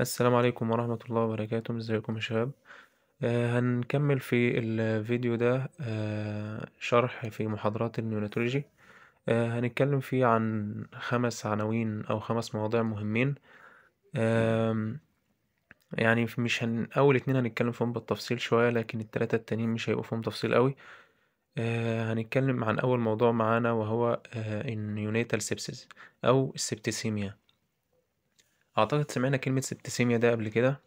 السلام عليكم ورحمة الله وبركاته ازيكم يا شباب آه هنكمل في الفيديو ده آه شرح في محاضرات النيوناتولوجي آه هنتكلم فيه عن خمس عناوين او خمس مواضيع مهمين يعني مش هن اول اتنين هنتكلم فيهم بالتفصيل شوية لكن التلاتة التانيين مش هيبقوا فيهم تفصيل قوي آه، هنتكلم عن اول موضوع معانا وهو النيوناتال آه، سيبسيس او السبتسيميا أعتقد سمعنا كلمة سبتسيميا ده قبل كده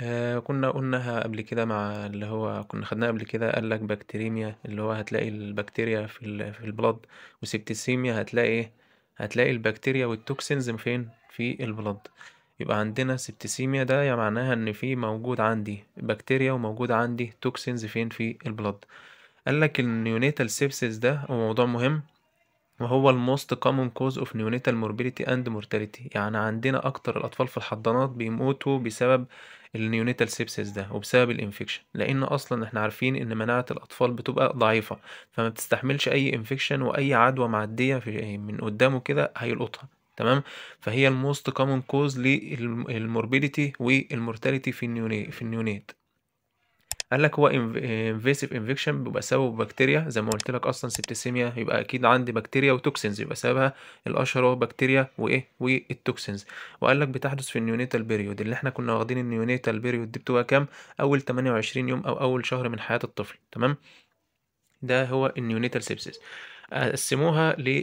آه كنا قلناها قبل كده مع اللي هو كنا خدناها قبل كده قال لك بكتيريميا اللي هو هتلاقي البكتيريا في ال... في البلد وسبتسيميا هتلاقي هتلاقي البكتيريا والتوكسينز فين في البلد يبقى عندنا سبتسيميا ده يعني معناها ان في موجود عندي بكتيريا وموجود عندي توكسينز فين في البلد قال لك النيونيتال سيبسيس ده هو موضوع مهم وهو الموست كومن كوز اوف نيونيتال موربيليتي اند مورتاليتي يعني عندنا اكتر الاطفال في الحضانات بيموتوا بسبب النيونيتال سيبسيس ده وبسبب الانفكشن لان اصلا احنا عارفين ان مناعه الاطفال بتبقى ضعيفه فما بتستحملش اي انفكشن واي عدوى معديه في من قدامه كده هيلقطها تمام فهي الموست كومن كوز للموربيديتي والمورتاليتي في النيونيت في النيونيت قال لك هو انفيسيف انفكشن بيبقى سببه بكتيريا زي ما قلت لك اصلا سبتسيميا يبقى اكيد عندي بكتيريا وتوكسينز يبقى سببها الاشهر هو بكتيريا وايه والتوكسينز وقال لك بتحدث في النيونيتال بيريود اللي احنا كنا واخدين النيونيتال بيريود دي بتبقى كام اول 28 يوم او اول شهر من حياه الطفل تمام ده هو النيونيتال سيبسيس قسموها ل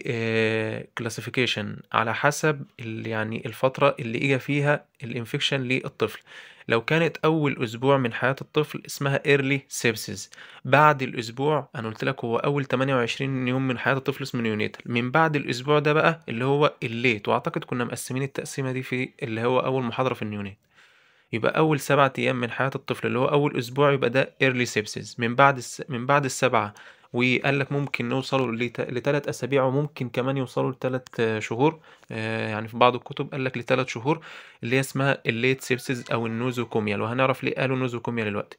كلاسيفيكيشن آه، على حسب يعني الفترة اللي اجى فيها الانفكشن للطفل لو كانت أول أسبوع من حياة الطفل اسمها early sepsis بعد الأسبوع أنا قلت لك هو أول 28 يوم من حياة الطفل اسمه neonatal من بعد الأسبوع ده بقى اللي هو الليت وأعتقد كنا مقسمين التقسيمة دي في اللي هو أول محاضرة في Neonatal يبقى اول سبعة ايام من حياه الطفل اللي هو اول اسبوع يبقى ده early sepsis من بعد الس... من بعد السبعه وقال لك ممكن نوصلوا لثلاث اسابيع وممكن كمان يوصلوا لثلاث شهور آه، يعني في بعض الكتب قال لك لثلاث شهور اللي هي اسمها الليت سيبسيز او النوزوكوميال وهنعرف ليه قالوا نوزوكوميال دلوقتي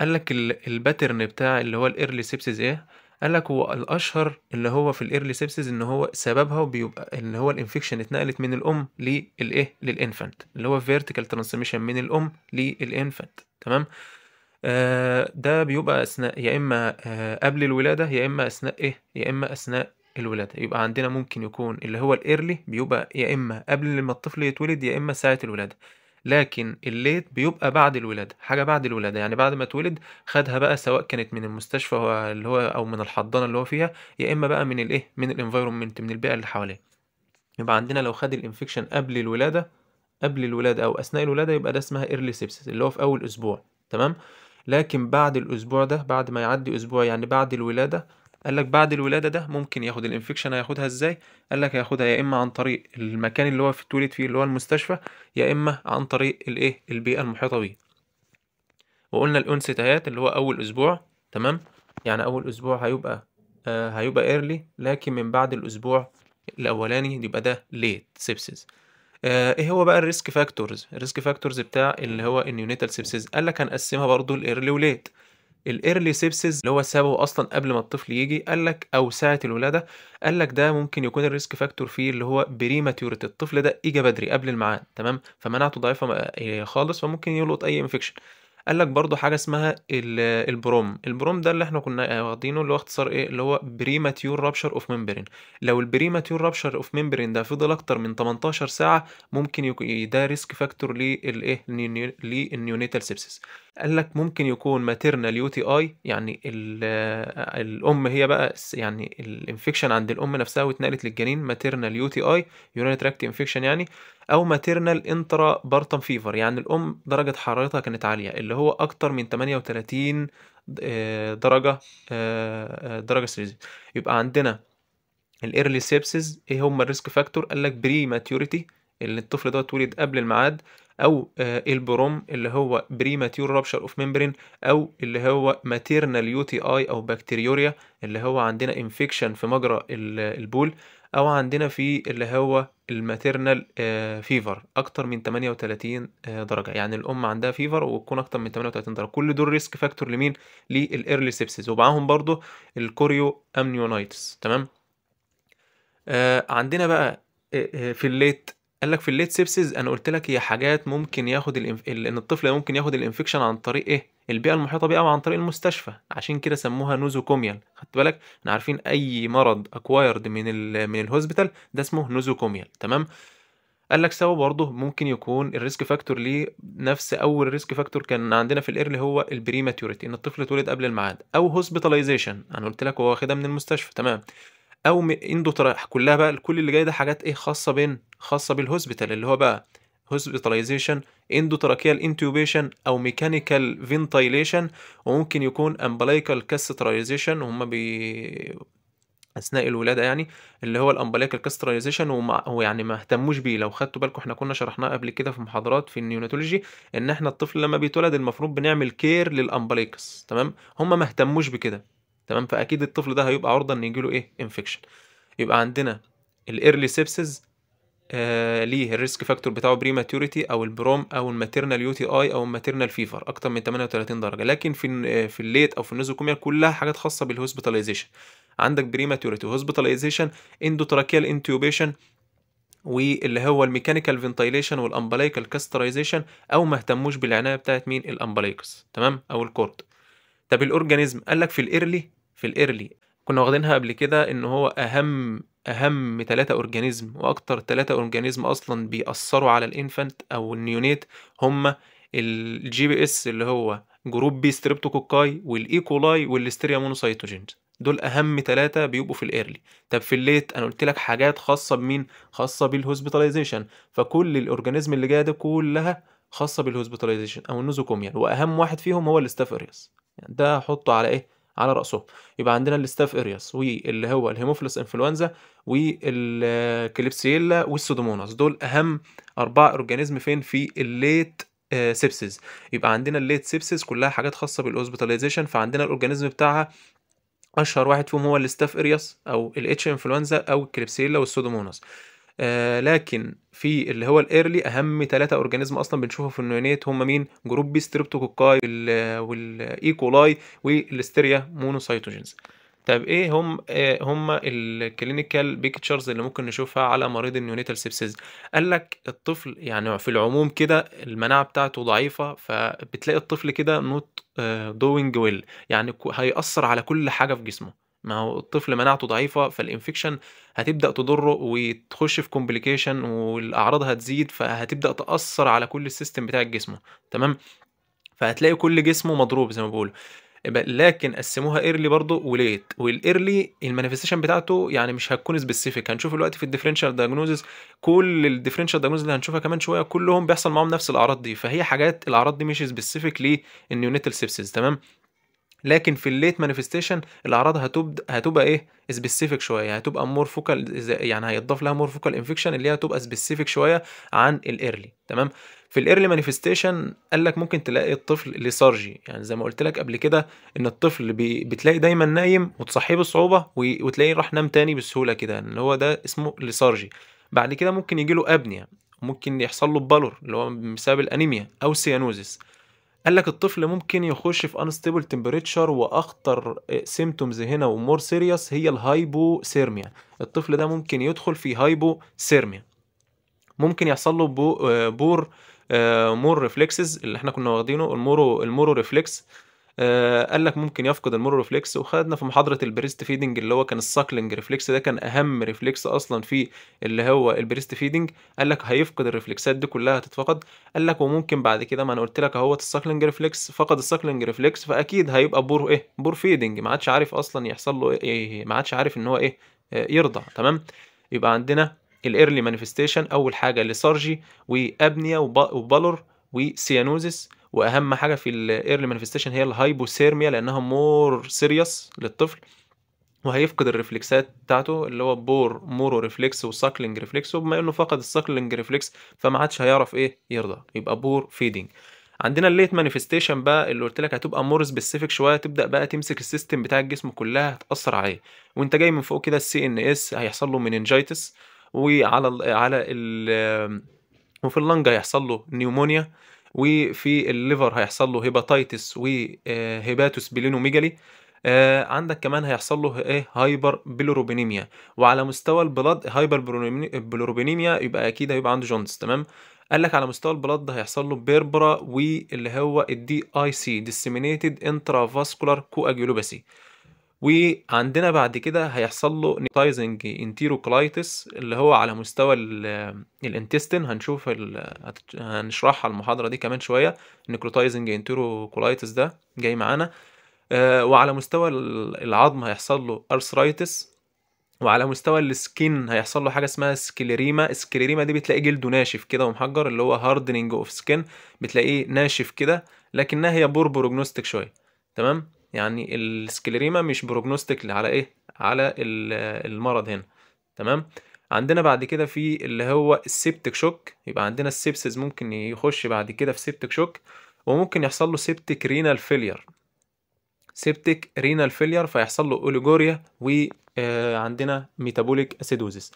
قال لك الباترن بتاع اللي هو الايرلي سيبسيز ايه قال لك هو الاشهر اللي هو في الايرلي سيبسيز ان هو سببها وبيبقى ان هو الانفكشن اتنقلت من الام للايه للانفانت اللي هو فيرتيكال ترانسميشن من الام للانفانت تمام آه، ده بيبقى أثناء يا إما آه، قبل الولادة يا إما أثناء إيه يا إما أثناء الولادة يبقى عندنا ممكن يكون اللي هو الإيرلي بيبقى يا إما قبل ما الطفل يتولد يا إما ساعة الولادة لكن الليت بيبقى بعد الولادة حاجة بعد الولادة يعني بعد ما اتولد خدها بقى سواء كانت من المستشفى اللي هو أو من الحضانة اللي هو فيها يا إما بقى من الإيه من الانفايرومنت من البيئة اللي حواليه يبقى عندنا لو خد الانفكشن قبل الولادة قبل الولادة أو أثناء الولادة يبقى ده اسمها ايرلي سيبسس اللي هو في أول أسبوع تمام لكن بعد الأسبوع ده بعد ما يعدي أسبوع يعني بعد الولادة قال لك بعد الولادة ده ممكن ياخد الانفكشن هياخدها ازاي قال لك هياخدها يا اما عن طريق المكان اللي هو في اتولد فيه اللي هو المستشفى يا اما عن طريق الايه البيئة المحيطة بيه وقلنا الانستهات اللي هو اول اسبوع تمام يعني اول اسبوع هيبقى آه هيبقى ايرلي لكن من بعد الاسبوع الاولاني يبقى ده ليت سيبسيس آه، ايه هو بقى الريسك فاكتورز الريسك فاكتورز بتاع اللي هو النيونيتال سيبسيز قال لك هنقسمها برضو الايرلي وليت الايرلي سيبسيز اللي هو سببه اصلا قبل ما الطفل يجي قال لك او ساعه الولاده قال لك ده ممكن يكون الريسك فاكتور فيه اللي هو بريماتيوريتي الطفل ده اجى بدري قبل الميعاد تمام فمناعته ضعيفه آه، خالص فممكن يلقط اي انفكشن قال لك برضو حاجه اسمها البروم البروم ده اللي احنا كنا واخدينه اللي هو اختصار ايه اللي هو بريماتيور رابشر اوف ميمبرين لو البريماتيور رابشر اوف ميمبرين ده فضل اكتر من 18 ساعه ممكن يكون ده ريسك فاكتور للايه للنيونيتال سيبسيس قال لك ممكن يكون ماتيرنال يو تي اي يعني آه، الام هي بقى يعني الانفكشن عند الام نفسها واتنقلت للجنين ماتيرنال يو تي اي يورين تراكت انفكشن يعني او ماتيرنال انترا بارتم فيفر يعني الام درجه حرارتها كانت عاليه اللي هو اكتر من 38 آه، درجه آه، درجه سيلسيوس يبقى عندنا الايرلي سيبسز ايه هم الريسك فاكتور قال لك بري ماتيوريتي اللي الطفل ده اتولد قبل الميعاد او آه، البروم اللي هو بريماتيور رابشر اوف ممبرين او اللي هو ماتيرنال يو تي اي او بكتيريوريا اللي هو عندنا انفكشن في مجرى البول او عندنا في اللي هو الماتيرنال فيفر آه، اكتر من 38 آه، درجه يعني الام عندها فيفر وتكون اكتر من 38 درجه كل دول ريسك فاكتور لمين للايرلي سيبسيس ومعاهم برضو الكوريو امنيونايتس تمام عندنا بقى في الليت قال لك في الليت سيبسز انا قلت لك هي حاجات ممكن ياخد الانف... ان الطفل ممكن ياخد الانفكشن عن طريق ايه البيئه المحيطه بيه او عن طريق المستشفى عشان كده سموها نوزوكوميال خدت بالك احنا عارفين اي مرض اكوايرد من ال... من الهوسبيتال ده اسمه نوزوكوميال تمام قال لك سوا برضه ممكن يكون الريسك فاكتور ليه نفس اول ريسك فاكتور كان عندنا في الايرلي هو البريماتوريتي ان الطفل اتولد قبل الميعاد او هوسبيتاليزيشن انا قلت لك هو واخدها من المستشفى تمام او اندوترايح كلها بقى كل اللي جاي ده حاجات ايه خاصه بين خاصه بالهوسبيتال اللي هو بقى هوسبيتاليزيشن اندوتراكيال انتوبيشن او ميكانيكال فينتيليشن وممكن يكون امبلايكال كاسترايزيشن وهم بي اثناء الولاده يعني اللي هو الامبلايكال كاسترايزيشن هو يعني ما اهتموش بيه لو خدتوا بالكم احنا كنا شرحناه قبل كده في محاضرات في النيوناتولوجي ان احنا الطفل لما بيتولد المفروض بنعمل كير للامبلايكس تمام هم ما اهتموش بكده تمام فاكيد الطفل ده هيبقى عرضه ان يجيله ايه انفكشن يبقى عندنا الايرلي سيبسز آه ليه الريسك فاكتور بتاعه بريماتوريتي او البروم او الماتيرنال يو تي اي او الماتيرنال فيفر اكتر من 38 درجه لكن في آه، في الليت او في النوزوكوميا كلها حاجات خاصه بالهوسبيتاليزيشن عندك بريماتوريتي هوسبيتاليزيشن اندوتراكيال انتيوبيشن واللي هو الميكانيكال فنتيليشن والامبلايكال كاسترايزيشن او ما اهتموش بالعنايه بتاعت مين الامبلايكس تمام او الكورد طب الاورجانيزم قال لك في الايرلي في الايرلي كنا واخدينها قبل كده ان هو اهم اهم ثلاثة اورجانيزم واكتر ثلاثة اورجانيزم اصلا بيأثروا على الانفانت او النيونيت هما الجي بي اس اللي هو جروب بي ستريبتوكوكاي والايكولاي والاستريا مونوسايتوجينز دول اهم ثلاثه بيبقوا في الايرلي طب في الليت انا قلت لك حاجات خاصه بمين خاصه بالهوسبيتاليزيشن فكل الاورجانيزم اللي جايه ده كلها خاصه بالهوسبيتاليزيشن او النوزوكوميا واهم واحد فيهم هو الاستافيريس يعني ده حطه على ايه على راسهم يبقى عندنا الاستاف ارياس واللي هو الهيموفيلس انفلونزا والكليبسيلا والسودوموناس دول اهم اربع اورجانيزم فين في الليت سيبسيز آه، يبقى عندنا الليت سيبسيز كلها حاجات خاصه بالاوسبيتاليزيشن فعندنا الاورجانيزم بتاعها اشهر واحد فيهم هو الاستاف ارياس او الاتش انفلونزا او الكليبسيلا والسودوموناس آه لكن في اللي هو الايرلي اهم ثلاثه اورجانيزم اصلا بنشوفهم في النونيت هم مين جروب بي ستريبتوكوكاي والايكولاي والاستيريا مونوسايتوجينز طب ايه هم آه هم الكلينيكال بيكتشرز اللي ممكن نشوفها على مريض النيونيتال سيبسيز قال لك الطفل يعني في العموم كده المناعه بتاعته ضعيفه فبتلاقي الطفل كده نوت دوينج ويل يعني هيأثر على كل حاجه في جسمه ما هو الطفل مناعته ضعيفه فالانفكشن هتبدا تضره وتخش في كومبليكيشن والاعراض هتزيد فهتبدا تاثر على كل السيستم بتاع جسمه تمام فهتلاقي كل جسمه مضروب زي ما بقول لكن قسموها ايرلي برضه وليت والايرلي المانيفستيشن بتاعته يعني مش هتكون سبيسيفيك هنشوف دلوقتي في الديفرنشال دايجنوزز كل الديفرنشال دايجنوزس اللي هنشوفها كمان شويه كلهم بيحصل معاهم نفس الاعراض دي فهي حاجات الاعراض دي مش سبيسيفيك للنيونيتال سيبسيس تمام لكن في الليت مانيفستيشن الاعراض هتبدا هتبقى ايه سبيسيفيك شويه يعني هتبقى مور فوكال يعني هيتضاف لها مور فوكال انفكشن اللي هي هتبقى سبيسيفيك شويه عن الايرلي تمام في الايرلي مانيفستيشن قال لك ممكن تلاقي الطفل لسارجي يعني زي ما قلت لك قبل كده ان الطفل بي بتلاقي دايما نايم وتصحيه بصعوبه وتلاقيه راح نام تاني بسهوله كده يعني هو ده اسمه لسارجي بعد كده ممكن يجي له ابنيه ممكن يحصل له بالور اللي هو بسبب الانيميا او سيانوزيس قال لك الطفل ممكن يخش في انستيبل تمبريتشر واخطر سيمتومز آه, هنا ومور سيريس هي الهايبو سيرميا الطفل ده ممكن يدخل في هايبو سيرميا ممكن يحصل له بو آه, بور مور آه, ريفلكسز اللي احنا كنا واخدينه المورو المورو ريفلكس آه، قال لك ممكن يفقد المور ريفلكس وخدنا في محاضره البريست فيدنج اللي هو كان الساكلنج ريفلكس ده كان اهم ريفلكس اصلا في اللي هو البريست فيدنج قال لك هيفقد الريفلكسات دي كلها هتتفقد قال لك وممكن بعد كده ما انا قلت لك اهوت الساكلنج ريفلكس فقد الساكلنج ريفلكس فاكيد هيبقى بور ايه بور فيدنج ما عادش عارف اصلا يحصل له ايه, إيه، ما عادش عارف ان هو ايه آه، يرضع تمام يبقى عندنا الايرلي مانيفستيشن اول حاجه لسارجي وابنيه وبالور وسيانوزس واهم حاجه في الايرلي مانيفستيشن هي الهايبوثيرميا لانها مور سيريس للطفل وهيفقد الريفلكسات بتاعته اللي هو بور مورو ريفلكس وساكلينج ريفلكس وبما انه فقد الساكلينج ريفلكس فما عادش هيعرف ايه يرضع يبقى بور فيدنج عندنا الليت مانيفستيشن بقى اللي قلت لك هتبقى مور سبيسيفيك شويه تبدا بقى تمسك السيستم بتاع الجسم كلها هتاثر عليه وانت جاي من فوق كده السي ان اس هيحصل له مننجيتس وعلى ال على ال وفي اللنجة هيحصل له نيومونيا وفي الليفر هيحصل له هيباتايتس وهيباتوس آه، بيلينوميجالي آه، عندك كمان هيحصل له ايه هايبر بلوروبينيميا وعلى مستوى البلد هايبر بلوروبينيميا يبقى اكيد هيبقى عنده جونز تمام قال لك على مستوى البلاد هيحصل له بيربرا واللي هو الدي اي سي ديسيمينيتد انترافاسكولار كواجيولوباسي وعندنا بعد كده هيحصل له نيتايزنج انتيروكلايتس اللي هو على مستوى الانتستين هنشوف ال... هنشرحها المحاضره دي كمان شويه انتيرو انتيروكولايتس ده جاي معانا آه، وعلى مستوى العظم هيحصل له ارثرايتس وعلى مستوى السكين هيحصل له حاجه اسمها سكليريما السكليريما دي بتلاقي جلده ناشف كده ومحجر اللي هو هاردنينج اوف سكين بتلاقيه ناشف كده لكنها هي بوربروجنوستيك شويه تمام يعني السكليريما مش بروجنوستيك على ايه على المرض هنا تمام عندنا بعد كده في اللي هو السيبتك شوك يبقى عندنا السيبسز ممكن يخش بعد كده في سيبتك شوك وممكن يحصل له سيبتك رينال فيلير سيبتك رينال فيلير فيحصل له اوليجوريا وعندنا ميتابوليك اسيدوزيس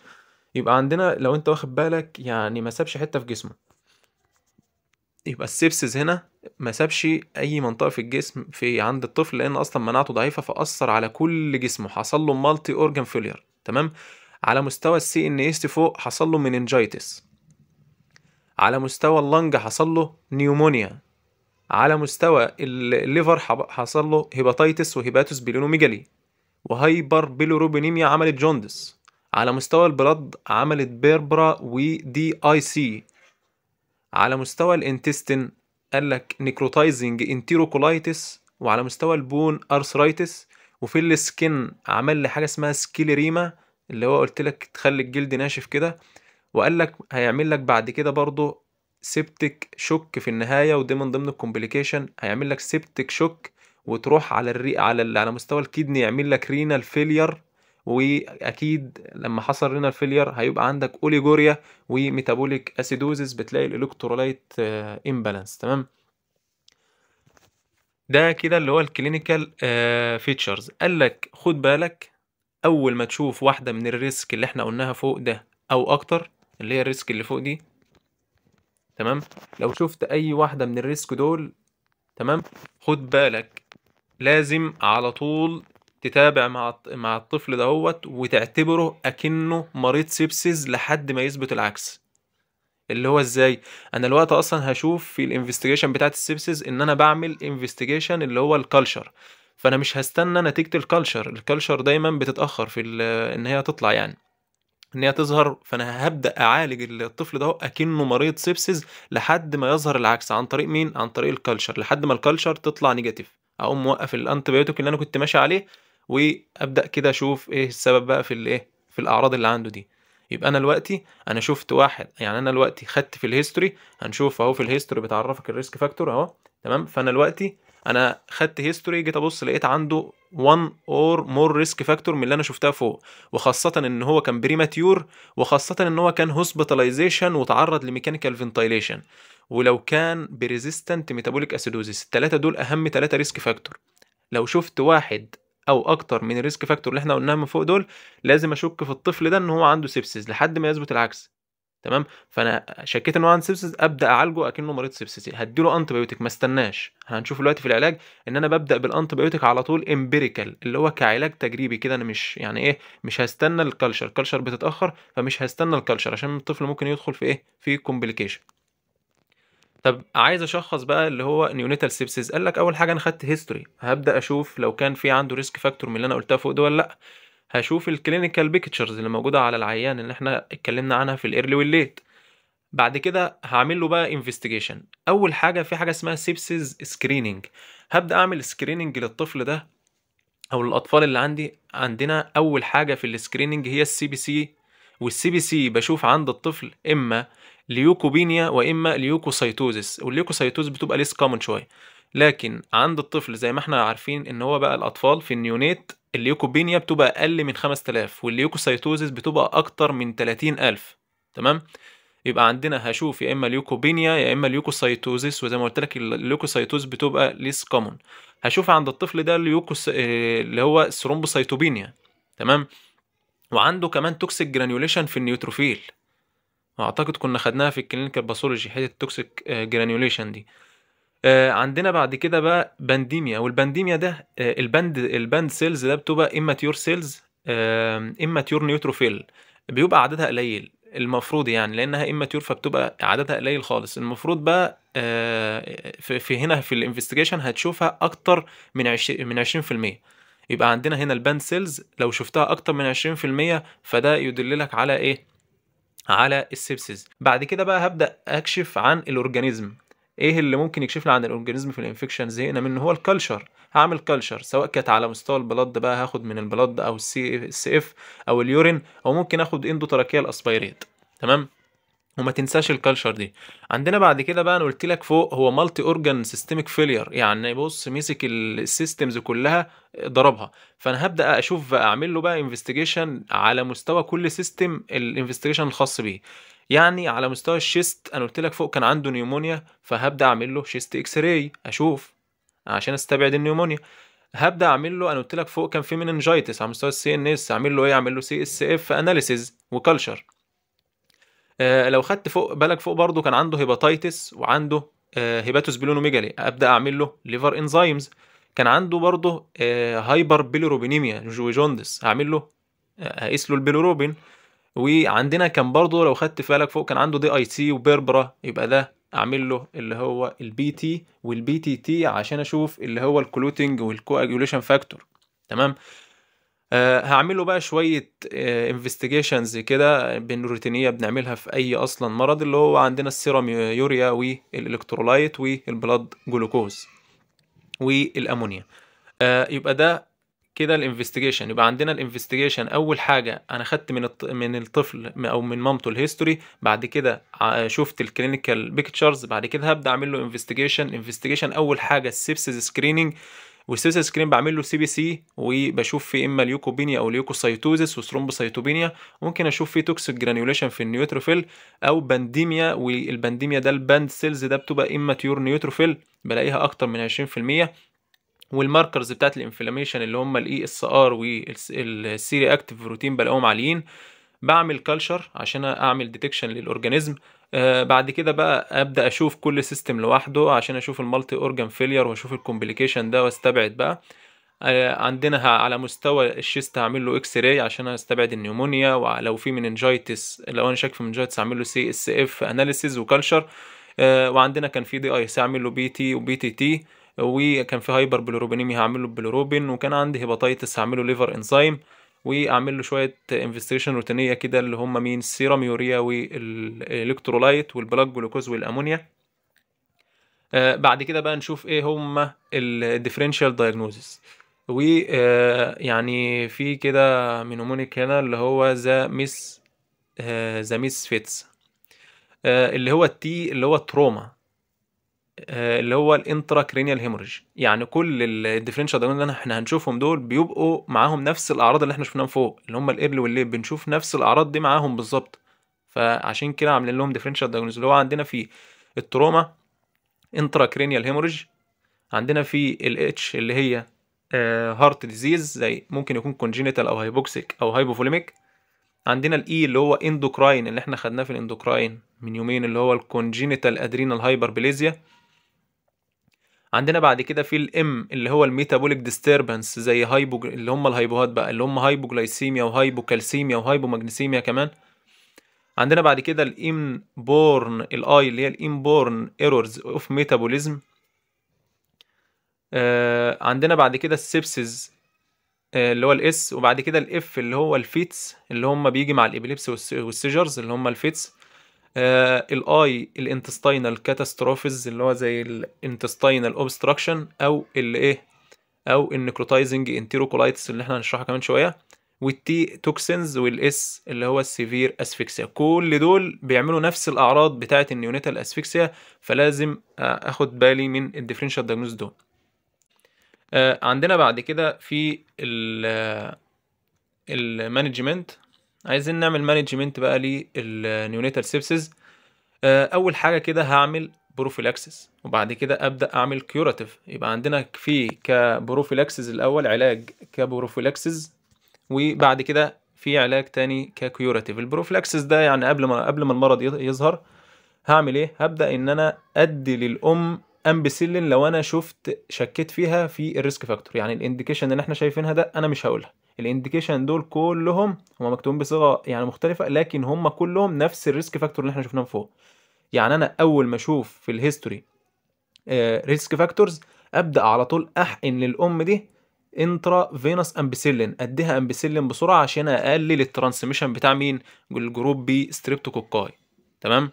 يبقى عندنا لو انت واخد بالك يعني ما سابش حته في جسمه يبقى السبسس هنا ما سابش اي منطقه في الجسم في عند الطفل لان اصلا مناعته ضعيفه فاثر على كل جسمه حصل له مالتي اورجان فيلير تمام على مستوى السي ان اس فوق حصل له مننجايتس على مستوى اللنج حصل له نيومونيا على مستوى الليفر حصل له هيباتيتس وهيباتوس بيلينوميجالي وهايبر بيلوروبينيميا عملت جوندس على مستوى البلد عملت بيربرا ودي اي سي على مستوى الانتستين قال لك نيكروتايزنج انتيروكولايتس وعلى مستوى البون ارثرايتس وفي السكن عمل لي حاجه اسمها سكيليريما اللي هو قلت لك تخلي الجلد ناشف كده وقال لك هيعمل لك بعد كده برضه سيبتك شوك في النهايه ودي من ضمن الكومبليكيشن هيعمل لك سيبتك شوك وتروح على الري على على مستوى الكدني يعمل لك رينال فيلير واكيد لما حصل رينال فيلير هيبقى عندك اوليجوريا وميتابوليك اسيدوزيس بتلاقي الالكترولايت امبالانس آه، تمام ده كده اللي هو الكلينيكال آه، فيتشرز قال لك خد بالك اول ما تشوف واحده من الريسك اللي احنا قلناها فوق ده او اكتر اللي هي الريسك اللي فوق دي تمام لو شفت اي واحده من الريسك دول تمام خد بالك لازم على طول تتابع مع مع الطفل دهوت وتعتبره اكنه مريض سيبسيز لحد ما يثبت العكس اللي هو ازاي انا الوقت اصلا هشوف في الانفستيجيشن بتاعه السيبسيز ان انا بعمل انفستيجيشن اللي هو الكالشر فانا مش هستنى نتيجه الكالشر الكالشر دايما بتتاخر في ان هي تطلع يعني ان هي تظهر فانا هبدا اعالج الطفل ده اكنه مريض سيبسيز لحد ما يظهر العكس عن طريق مين عن طريق الكالشر لحد ما الكالشر تطلع نيجاتيف اقوم موقف الانتي اللي انا كنت ماشي عليه وابدا كده اشوف ايه السبب بقى في الايه في الاعراض اللي عنده دي يبقى انا دلوقتي انا شفت واحد يعني انا دلوقتي خدت في الهيستوري هنشوف اهو في الهيستوري بتعرفك الريسك فاكتور اهو تمام فانا دلوقتي انا خدت هيستوري جيت ابص لقيت عنده 1 اور مور ريسك فاكتور من اللي انا شفتها فوق وخاصه ان هو كان بريماتيور وخاصه ان هو كان هوسبيتاليزيشن وتعرض لميكانيكال فنتيليشن ولو كان بريزيستنت ميتابوليك اسيدوزيس الثلاثه دول اهم ثلاثه ريسك فاكتور لو شفت واحد او اكتر من الريسك فاكتور اللي احنا قلناها من فوق دول لازم اشك في الطفل ده ان هو عنده سيبسيس لحد ما يثبت العكس تمام فانا شكيت ان هو عنده سيبسيس ابدا اعالجه اكنه مريض سيبسيس هديله انتي بايوتيك ما استناش هنشوف دلوقتي في العلاج ان انا ببدا بالانتي بايوتيك على طول امبيريكال اللي هو كعلاج تجريبي كده انا مش يعني ايه مش هستنى الكالشر الكالشر بتتاخر فمش هستنى الكالشر عشان الطفل ممكن يدخل في ايه في كومبليكيشن طب عايز اشخص بقى اللي هو نيونيتال سيبسيز قال لك اول حاجه انا خدت هيستوري هبدا اشوف لو كان في عنده ريسك فاكتور من اللي انا قلتها فوق ده ولا لا هشوف الكلينيكال بيكتشرز اللي موجوده على العيان اللي احنا اتكلمنا عنها في الايرلي والليت بعد كده هعمل له بقى انفستيجيشن اول حاجه في حاجه اسمها سيبسيز سكريننج هبدا اعمل سكريننج للطفل ده او الاطفال اللي عندي عندنا اول حاجه في السكريننج هي السي بي سي والسي بي سي بشوف عند الطفل اما ليوكوبينيا واما ليوكوسيتوزس والليوكوسيتوز بتبقى ليس كومن شويه لكن عند الطفل زي ما احنا عارفين ان هو بقى الاطفال في النيونيت الليوكوبينيا بتبقى اقل من 5000 والليوكوسيتوزس بتبقى اكتر من 30000 تمام يبقى عندنا هشوف يا اما ليوكوبينيا يا اما ليوكوسيتوزس وزي ما قلت لك الليوكوسيتوز بتبقى ليس كومون هشوف عند الطفل ده الليوكوس آه، اللي هو الثرومبوسيتوبينيا تمام وعنده كمان توكسيك جرانيوليشن في النيوتروفيل اعتقد كنا خدناها في الكلينيكال باثولوجي حته التوكسيك آه، جرانيوليشن دي آه، عندنا بعد كده بقى بانديميا والبانديميا ده آه، البند البند سيلز ده بتبقى تيور سيلز تيور نيوتروفيل بيبقى عددها قليل المفروض يعني لانها تيور فبتبقى عددها قليل خالص المفروض بقى في هنا في الانفستيجيشن هتشوفها اكتر من 20 من 20% يبقى عندنا هنا البند سيلز لو شفتها اكتر من 20% فده يدللك على ايه على السبسز بعد كده بقى هبدا اكشف عن الاورجانيزم ايه اللي ممكن يكشف لنا عن الاورجانيزم في الانفكشن زهقنا منه هو الكالتشر هعمل كالشر سواء كانت على مستوى البلد بقى هاخد من البلد او السي اف او اليورين او ممكن اخد اندوتراكيال اسبيريت تمام وما تنساش الكالشر دي عندنا بعد كده بقى انا قلت لك فوق هو مالتي اورجان سيستميك فيلير يعني بص مسك السيستمز كلها ضربها فانا هبدا اشوف بقى اعمل له بقى انفستيجيشن على مستوى كل سيستم الانفستيجيشن الخاص بيه يعني على مستوى الشيست انا قلت لك فوق كان عنده نيومونيا فهبدا اعمل له شيست اكس راي اشوف عشان استبعد النيومونيا هبدا اعمل له انا قلت لك فوق كان في مننجايتس على مستوى السي ان اس اعمل له ايه اعمل له سي اس اف اناليسيز وكالشر آه، لو خدت فوق بالك فوق برضه كان عنده هيباتيتس وعنده هيباتوس آه، بيلونوميجالي ابدا اعمل له ليفر انزيمز كان عنده برضه هايبر بيلوروبينيميا جويجوندس اعمل له آه، اقيس له البيلوروبين وعندنا كان برضه لو خدت بالك فوق كان عنده دي اي سي وبربرا يبقى ده اعمل له اللي هو البي تي والبي تي تي عشان اشوف اللي هو الكلوتنج والكواجيوليشن فاكتور تمام آه، هعمله بقى شوية انفستيجيشنز آه، كده روتينية بنعملها في أي أصلا مرض اللي هو عندنا السيرم يوريا والإلكترولايت والبلاد جلوكوز والأمونيا آه، يبقى ده كده الانفستيجيشن يبقى عندنا الانفستيجيشن اول حاجه انا خدت من من الطفل او من مامته الهيستوري بعد كده شفت الكلينيكال بيكتشرز بعد كده هبدا اعمل له انفستيجيشن انفستيجيشن اول حاجه السيبسز سكريننج والسيسل سكرين بعمل له سي بي سي وبشوف في اما ليوكوبينيا او ليوكوسايتوزس وثرومبوسايتوبينيا ممكن اشوف في توكسيك جرانيوليشن في النيوتروفيل او بانديميا والبانديميا ده الباند سيلز ده بتبقى اما تيور نيوتروفيل بلاقيها اكتر من 20% والماركرز بتاعت الانفلاميشن اللي هم الاي اس ار والسي اكتف بروتين بلاقيهم عاليين بعمل كلشر عشان اعمل ديتكشن للاورجانيزم آه، بعد كده بقى ابدا اشوف كل سيستم لوحده عشان اشوف المالتي اورجان فيلير واشوف الكومبليكيشن ده واستبعد بقى آه، عندنا على مستوى الشيست هعمل له اكس راي عشان استبعد النيومونيا ولو في مننجايتس لو انا شاك في مننجايتس هعمل له سي اس اف اناليسيز وكالشر وعندنا كان في دي سي هعمل له بي تي وبي تي تي وكان في هايبر بلوروبينيميا هعمل له بلوروبين وكان عندي هيباتايتس هعمل له ليفر انزيم واعمل له شويه انفستيشن روتينيه كده اللي هم مين السيرم يوريا والالكترولايت والبلاك جلوكوز والامونيا آه، بعد كده بقى نشوف ايه هم الديفرنشال دايجنوزيس و يعني في كده مينومونيك هنا اللي هو ذا مس ذا مس فيتس اللي هو التي اللي هو التروما آه، اللي هو الانترا كرينيال هيموريج يعني كل الديفرنشال دايجنوز اللي احنا هنشوفهم دول بيبقوا معاهم نفس الاعراض اللي احنا شفناهم فوق اللي هم الايرل والليل بنشوف نفس الاعراض دي معاهم بالظبط فعشان كده عاملين لهم ديفرنشال دايجنوز اللي هو عندنا في التروما انترا كرينيال هيموريج عندنا في الاتش اللي هي هارت آه، ديزيز زي ممكن يكون كونجينيتال او هايبوكسيك او هايبوفوليميك عندنا الاي e اللي هو اندوكراين اللي احنا خدناه في الاندوكراين من يومين اللي هو الكونجينيتال ادرينال هايبربليزيا عندنا بعد كده في الام اللي هو الميتابوليك ديستربنس زي هايبو اللي هم الهايبوهات بقى اللي هم هايبوجلايسيميا وهايبوكالسيميا وهايبومagنيسيميا كمان عندنا بعد كده الام بورن الاي اللي هي الام بورن ايرورز اوف ميتابوليزم عندنا بعد كده السبسز آه، اللي هو الاس وبعد كده الاف اللي هو الفيتس اللي هم بيجي مع الابيليبس والسيجرز اللي هم الفيتس الاي الانتستينال كاتاستروفيز اللي هو زي الانتستينال اوبستراكشن او اللي ايه او النكروتايزنج انتيروكولايتس اللي احنا هنشرحها كمان شويه والتي توكسينز والاس اللي هو السيفير اسفكسيا كل دول بيعملوا نفس الاعراض بتاعه النيونيتال اسفكسيا فلازم آه، اخد بالي من الديفرنشال دايجنوز دول آه، عندنا بعد كده في المانجمنت آه، عايزين نعمل مانجمنت بقى للنيونيتال سيبسز آه، اول حاجه كده هعمل بروفيلاكسس وبعد كده ابدا اعمل كيوراتيف يبقى عندنا في كبروفيلاكسس الاول علاج كبروفيلاكسس وبعد كده في علاج تاني ككيوراتيف البروفيلاكسس ده يعني قبل ما قبل ما المرض يظهر هعمل ايه هبدا ان انا ادي للام امبسيلين لو انا شفت شكيت فيها في الريسك فاكتور يعني الانديكيشن اللي احنا شايفينها ده انا مش هقولها الانديكيشن دول كلهم هم مكتوبين بصيغه يعني مختلفه لكن هم كلهم نفس الريسك فاكتور اللي احنا شفناه فوق يعني انا اول ما اشوف في الهيستوري ريسك فاكتورز ابدا على طول احقن للام دي انترا فينوس امبسيلين اديها امبسيلين بسرعه عشان اقلل الترانسميشن بتاع مين الجروب بي ستريبتوكوكاي تمام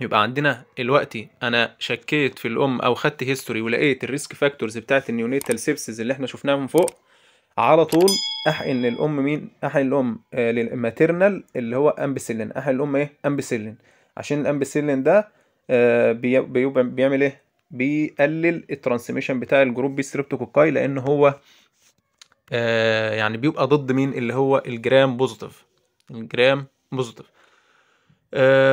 يبقى عندنا دلوقتي انا شكيت في الام او خدت هيستوري ولقيت الريسك فاكتورز بتاعت النيونيتال سيبسز اللي احنا شفناها من فوق على طول احقن الام مين احقن الام آه، للماتيرنال اللي هو امبسيلين احقن الام ايه امبسيلين عشان الامبسيلين ده آه، بيعمل ايه بيقلل الترانسميشن بتاع الجروب بي ستريبتوكوكاي لان هو آه، يعني بيبقى ضد مين اللي هو الجرام بوزيتيف الجرام بوزيتيف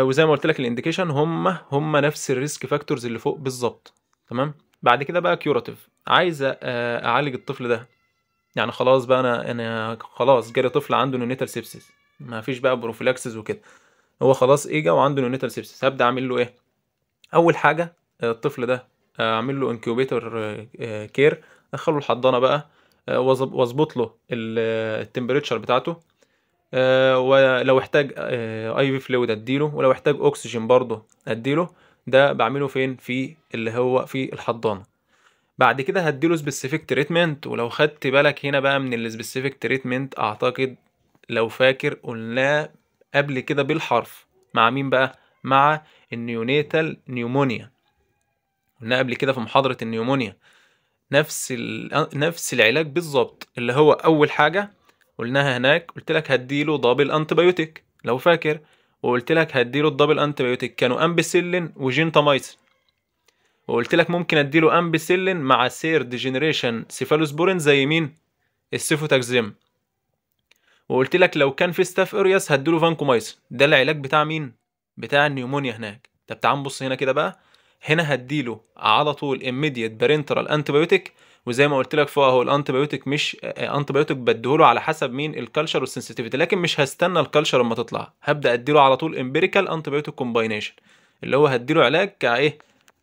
وزي ما قلت لك الانديكيشن هم هم نفس الريسك فاكتورز اللي فوق بالظبط تمام بعد كده بقى كيوراتيف عايز اعالج الطفل ده يعني خلاص بقى انا انا يعني خلاص جالي طفل عنده نيونيتال سيبسيس ما فيش بقى بروفيلاكسز وكده هو خلاص جا وعنده نيونيتال سيبسيس هبدا اعمل له ايه اول حاجه الطفل ده آه، اعمل له انكيوبيتر آه، كير آه، ادخله الحضانه بقى واظبط له التمبريتشر بتاعته ولو احتاج اي في فلويد اديله ولو احتاج اكسجين برضه اديله ده بعمله فين في اللي هو في الحضانه بعد كده هديله سبيسيفيك تريتمنت ولو خدت بالك هنا بقى من السبيسيفيك تريتمنت اعتقد لو فاكر قلناه قبل كده بالحرف مع مين بقى مع النيونيتال نيومونيا قلنا قبل كده في محاضرة النيومونيا نفس نفس العلاج بالظبط اللي هو اول حاجة قلناها هناك قلت لك هديله دبل انتبيوتيك لو فاكر وقلت لك هديله الدبل انتبيوتيك كانوا امبسلين وجينتامايسين وقلت لك ممكن اديله امبيسيلين مع سير ديجنريشن سيفالوسبورين زي مين السيفوتاكزيم وقلت لك لو كان في ستاف ارياس هديله فانكومايسين ده العلاج بتاع مين بتاع النيومونيا هناك طب تعال نبص هنا كده بقى هنا هديله على طول اميديت بارنترال انتيبيوتيك وزي ما قلت لك فوق اهو الانتيبيوتيك مش انتيبيوتيك آه، بديهوله على حسب مين الكالشر والسنسيتيفيتي لكن مش هستنى الكالشر اما تطلع هبدا اديله على طول امبيريكال انتيبيوتيك كومباينيشن اللي هو هديله علاج كايه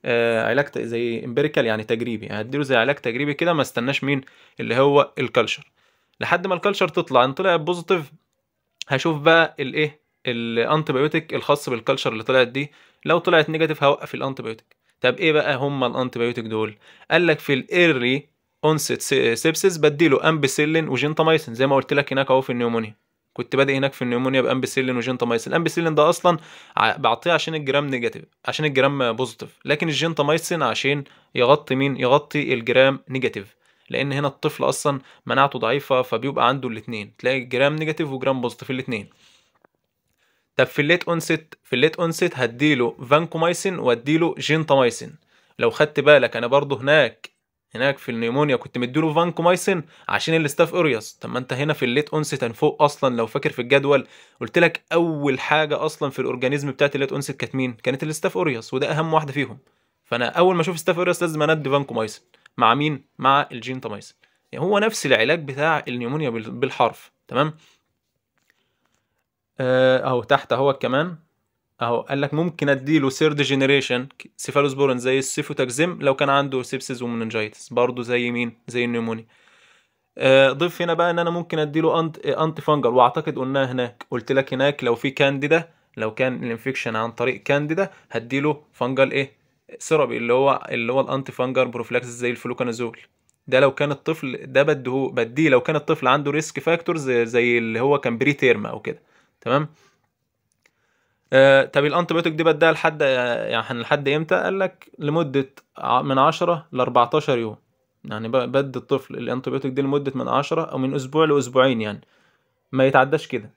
آه علاج زي امبيريكال يعني تجريبي يعني هديله زي علاج تجريبي كده ما استناش مين اللي هو الكالشر لحد ما الكالشر تطلع ان طلعت بوزيتيف هشوف بقى الايه الانتي بايوتيك الخاص بالكالشر اللي طلعت دي لو طلعت نيجاتيف هوقف الانتي بايوتيك طب ايه بقى هما الانتي بايوتيك دول قال لك في الايرلي اونست سيبسيس بديله امبسيلين وجينتامايسين زي ما قلت لك هناك اهو في النيومونيا كنت بادئ هناك في النيومونيا بامبسيلين وجنتامايسين الامبسيلين ده اصلا بعطيه عشان الجرام نيجاتيف عشان الجرام بوزيتيف لكن الجنتامايسين عشان يغطي مين يغطي الجرام نيجاتيف لان هنا الطفل اصلا مناعته ضعيفه فبيبقى عنده الاثنين تلاقي جرام نيجاتيف وجرام بوزيتيف الاثنين طب في الليت اونست في الليت اونست هديله فانكومايسين واديله جنتامايسين لو خدت بالك انا برضو هناك هناك في النيمونيا كنت مديله فانكومايسين عشان الاستاف اوريوس طب ما انت هنا في الليت اونست فوق اصلا لو فاكر في الجدول قلت لك اول حاجه اصلا في الاورجانيزم بتاعت الليت اونست كانت مين كانت الاستاف اوريوس وده اهم واحده فيهم فانا اول ما اشوف استاف اوريوس لازم اندي فانكومايسين مع مين مع الجين تمايسين يعني هو نفس العلاج بتاع النيمونيا بالحرف تمام آه، اهو تحت اهو كمان اهو قال لك ممكن اديله سيرد جينيريشن سيفالوسبورين زي السيفوتاكزيم لو كان عنده سيبسيز ومننجايتس برضه زي مين زي النيموني آه، ضيف هنا بقى ان انا ممكن اديله انت انتي فانجل واعتقد قلناها هناك قلت لك هناك لو في كانديدا لو كان الانفكشن عن طريق كانديدا هديله فانجل ايه سيرابي اللي هو اللي هو الانتي فانجل بروفلاكس زي الفلوكانازول ده لو كان الطفل ده بديه بديه لو كان الطفل عنده ريسك فاكتورز زي اللي هو كان بري تيرما او كده تمام آه، طب الانتيبيوتيك دي بديها لحد آه، يعني لحد امتى قال لك لمده من 10 ل 14 يوم يعني بدي الطفل الانتيبيوتيك دي لمده من 10 او من اسبوع لاسبوعين يعني ما يتعداش كده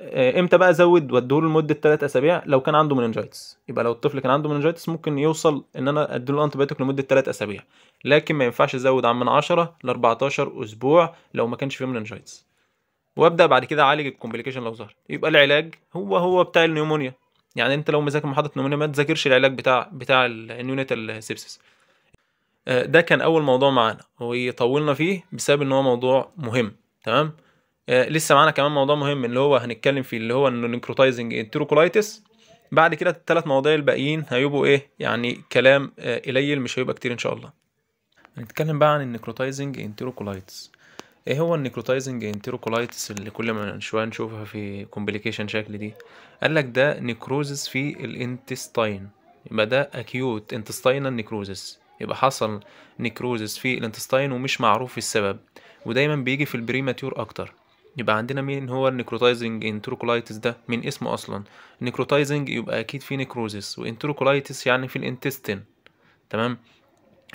آه، امتى بقى ازود واديه لمده 3 اسابيع لو كان عنده مننجايتس يبقى لو الطفل كان عنده مننجايتس ممكن يوصل ان انا اديله انتيبيوتيك لمده 3 اسابيع لكن ما ينفعش ازود عن من 10 ل 14 اسبوع لو ما كانش فيه مننجايتس وابدا بعد كده اعالج الكومبليكيشن لو ظهر يبقى العلاج هو هو بتاع النيومونيا يعني انت لو مذاكر محاضره نيومونيا ما تذاكرش العلاج بتاع بتاع النيونيتال سيبسس آه، ده كان اول موضوع معانا وطولنا فيه بسبب ان هو موضوع مهم تمام آه، لسه معانا كمان موضوع مهم اللي هو هنتكلم فيه اللي هو النيكروتايزنج انتروكولايتس بعد كده الثلاث مواضيع الباقيين هيبقوا ايه يعني كلام آه، قليل مش هيبقى كتير ان شاء الله هنتكلم بقى عن النيكروتايزنج انتروكولايتس ايه هو النيكروتايزنج انتيروكولايتس اللي كل ما شويه نشوفها في كومبليكيشن شكل دي قالك ده نيكروزس في الانتستين يبقى ده اكيوت انتستاينال نيكروزس يبقى حصل نيكروزس في الانتستين ومش معروف السبب ودايما بيجي في البريماتيور اكتر يبقى عندنا مين هو النيكروتايزنج انتروكولايتس ده من اسمه اصلا نيكروتايزنج يبقى اكيد في نيكروزس وانتروكولايتس يعني في الانتستين تمام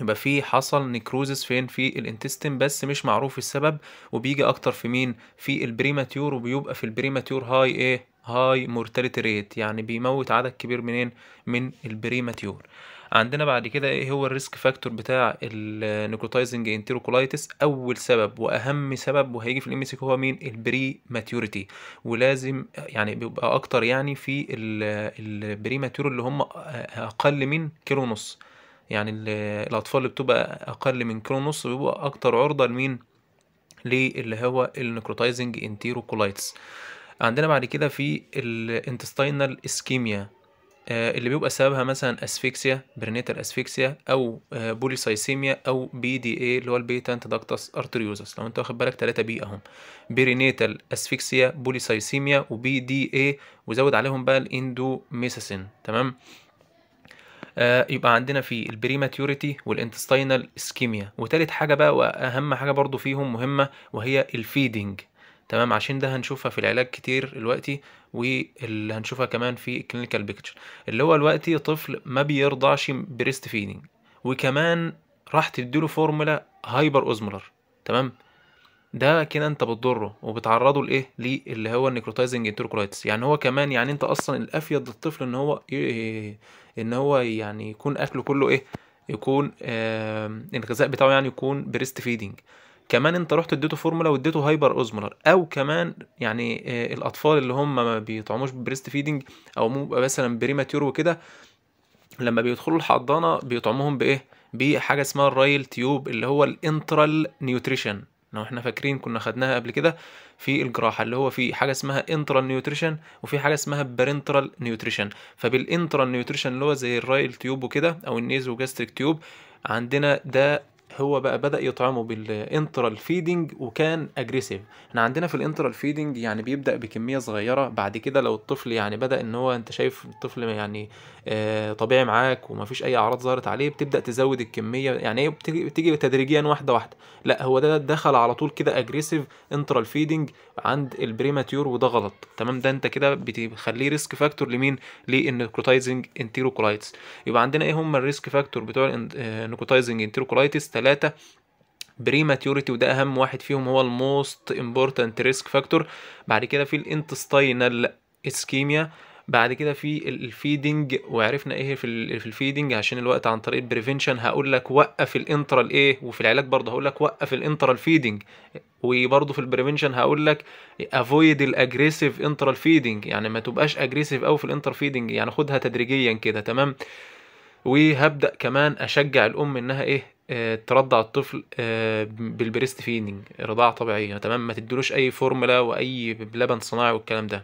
يبقى في حصل نيكروزس فين في الانتستين بس مش معروف السبب وبيجي اكتر في مين في البريماتيور وبيبقى في البريماتيور هاي ايه هاي مورتاليتي ريت يعني بيموت عدد كبير منين من البريماتيور عندنا بعد كده ايه هو الريسك فاكتور بتاع النيكروتايزنج انتيروكولايتس اول سبب واهم سبب وهيجي في الام اس هو مين البري ماتيوريتي ولازم يعني بيبقى اكتر يعني في البري ماتيور اللي هم اقل من كيلو ونص يعني الأطفال اللي بتبقى أقل من كيلو ونص بيبقى أكتر عرضة لمين للي هو النكروتايزنج كولايتس عندنا بعد كده في الانتستينال اسكيميا آه، اللي بيبقى سببها مثلا اسفيكسيا برينيتال اسفيكسيا او آه، بوليسايسيميا او بي دي اي اللي هو البيتا انتداكتس ارتريوزس لو انت واخد بالك ثلاثه بي اهم برينيتال اسفيكسيا بوليسايسيميا وبي دي اي وزود عليهم بقى الاندوميساسين تمام آه، يبقى عندنا في البريماتيوريتي والانتستينال اسكيميا وتالت حاجه بقى واهم حاجه برضو فيهم مهمه وهي الفيدنج تمام عشان ده هنشوفها في العلاج كتير دلوقتي واللي هنشوفها كمان في الكلينيكال بيكتشر اللي هو دلوقتي طفل ما بيرضعش بريست فيدنج وكمان راح تديله فورمولا هايبر اوزمولر تمام ده كده انت بتضره وبتعرضه لايه ليه اللي هو النيكروتايزنج انتركولايتس يعني هو كمان يعني انت اصلا الافيد للطفل ان هو إيه ان هو يعني يكون اكله كله ايه يكون آه الغذاء بتاعه يعني يكون بريست فيدنج كمان انت رحت اديته فورمولا واديته هايبر اوزمولر او كمان يعني آه الاطفال اللي هم ما بيطعموش بريست فيدنج او مثلا بريماتيور وكده لما بيدخلوا الحضانه بيطعموهم بايه بحاجه اسمها الرايل تيوب اللي هو الانترال نيوتريشن لو احنا فاكرين كنا خدناها قبل كده في الجراحه اللي هو في حاجه اسمها انترال نيوتريشن وفي حاجه اسمها بارنترال نيوتريشن فبالانترال نيوتريشن اللي هو زي الرايل تيوب وكده او النيزو جاستريك تيوب عندنا ده هو بقى بدا يطعمه بالانترال فيدنج وكان اجريسيف احنا عندنا في الانترال فيدنج يعني بيبدا بكميه صغيره بعد كده لو الطفل يعني بدا ان هو انت شايف الطفل يعني آه، طبيعي معاك ومفيش اي اعراض ظهرت عليه بتبدا تزود الكميه يعني ايه بتيجي, بتيجي تدريجيا واحده واحده لا هو ده دخل على طول كده اجريسيف انترال فيدنج عند البريماتيور وده غلط تمام ده انت كده بتخليه ريسك فاكتور لمين للنيكروتايزنج انتيروكولايتس يبقى عندنا ايه هم الريسك فاكتور بتوع النيكروتايزنج آه، انتيروكولايتس ثلاثة بريماتيوريتي وده اهم واحد فيهم هو الموست امبورتنت ريسك فاكتور بعد كده في الانتستينال اسكيميا بعد كده في الفيدنج وعرفنا ايه في في الفيدنج عشان الوقت عن طريق البريفنشن هقول لك وقف الانترا الايه وفي العلاج برضه هقول لك وقف الانترا الفيدنج وبرضه في البريفنشن هقول لك افويد الاجريسيف انترا الفيدنج يعني ما تبقاش اجريسيف قوي في الانترا فيدنج يعني خدها تدريجيا كده تمام وهبدا كمان اشجع الام انها ايه آه، ترضع الطفل آه، بالبريست فيدنج رضاعة طبيعية تمام ما تدلوش اي فورمولا واي لبن صناعي والكلام ده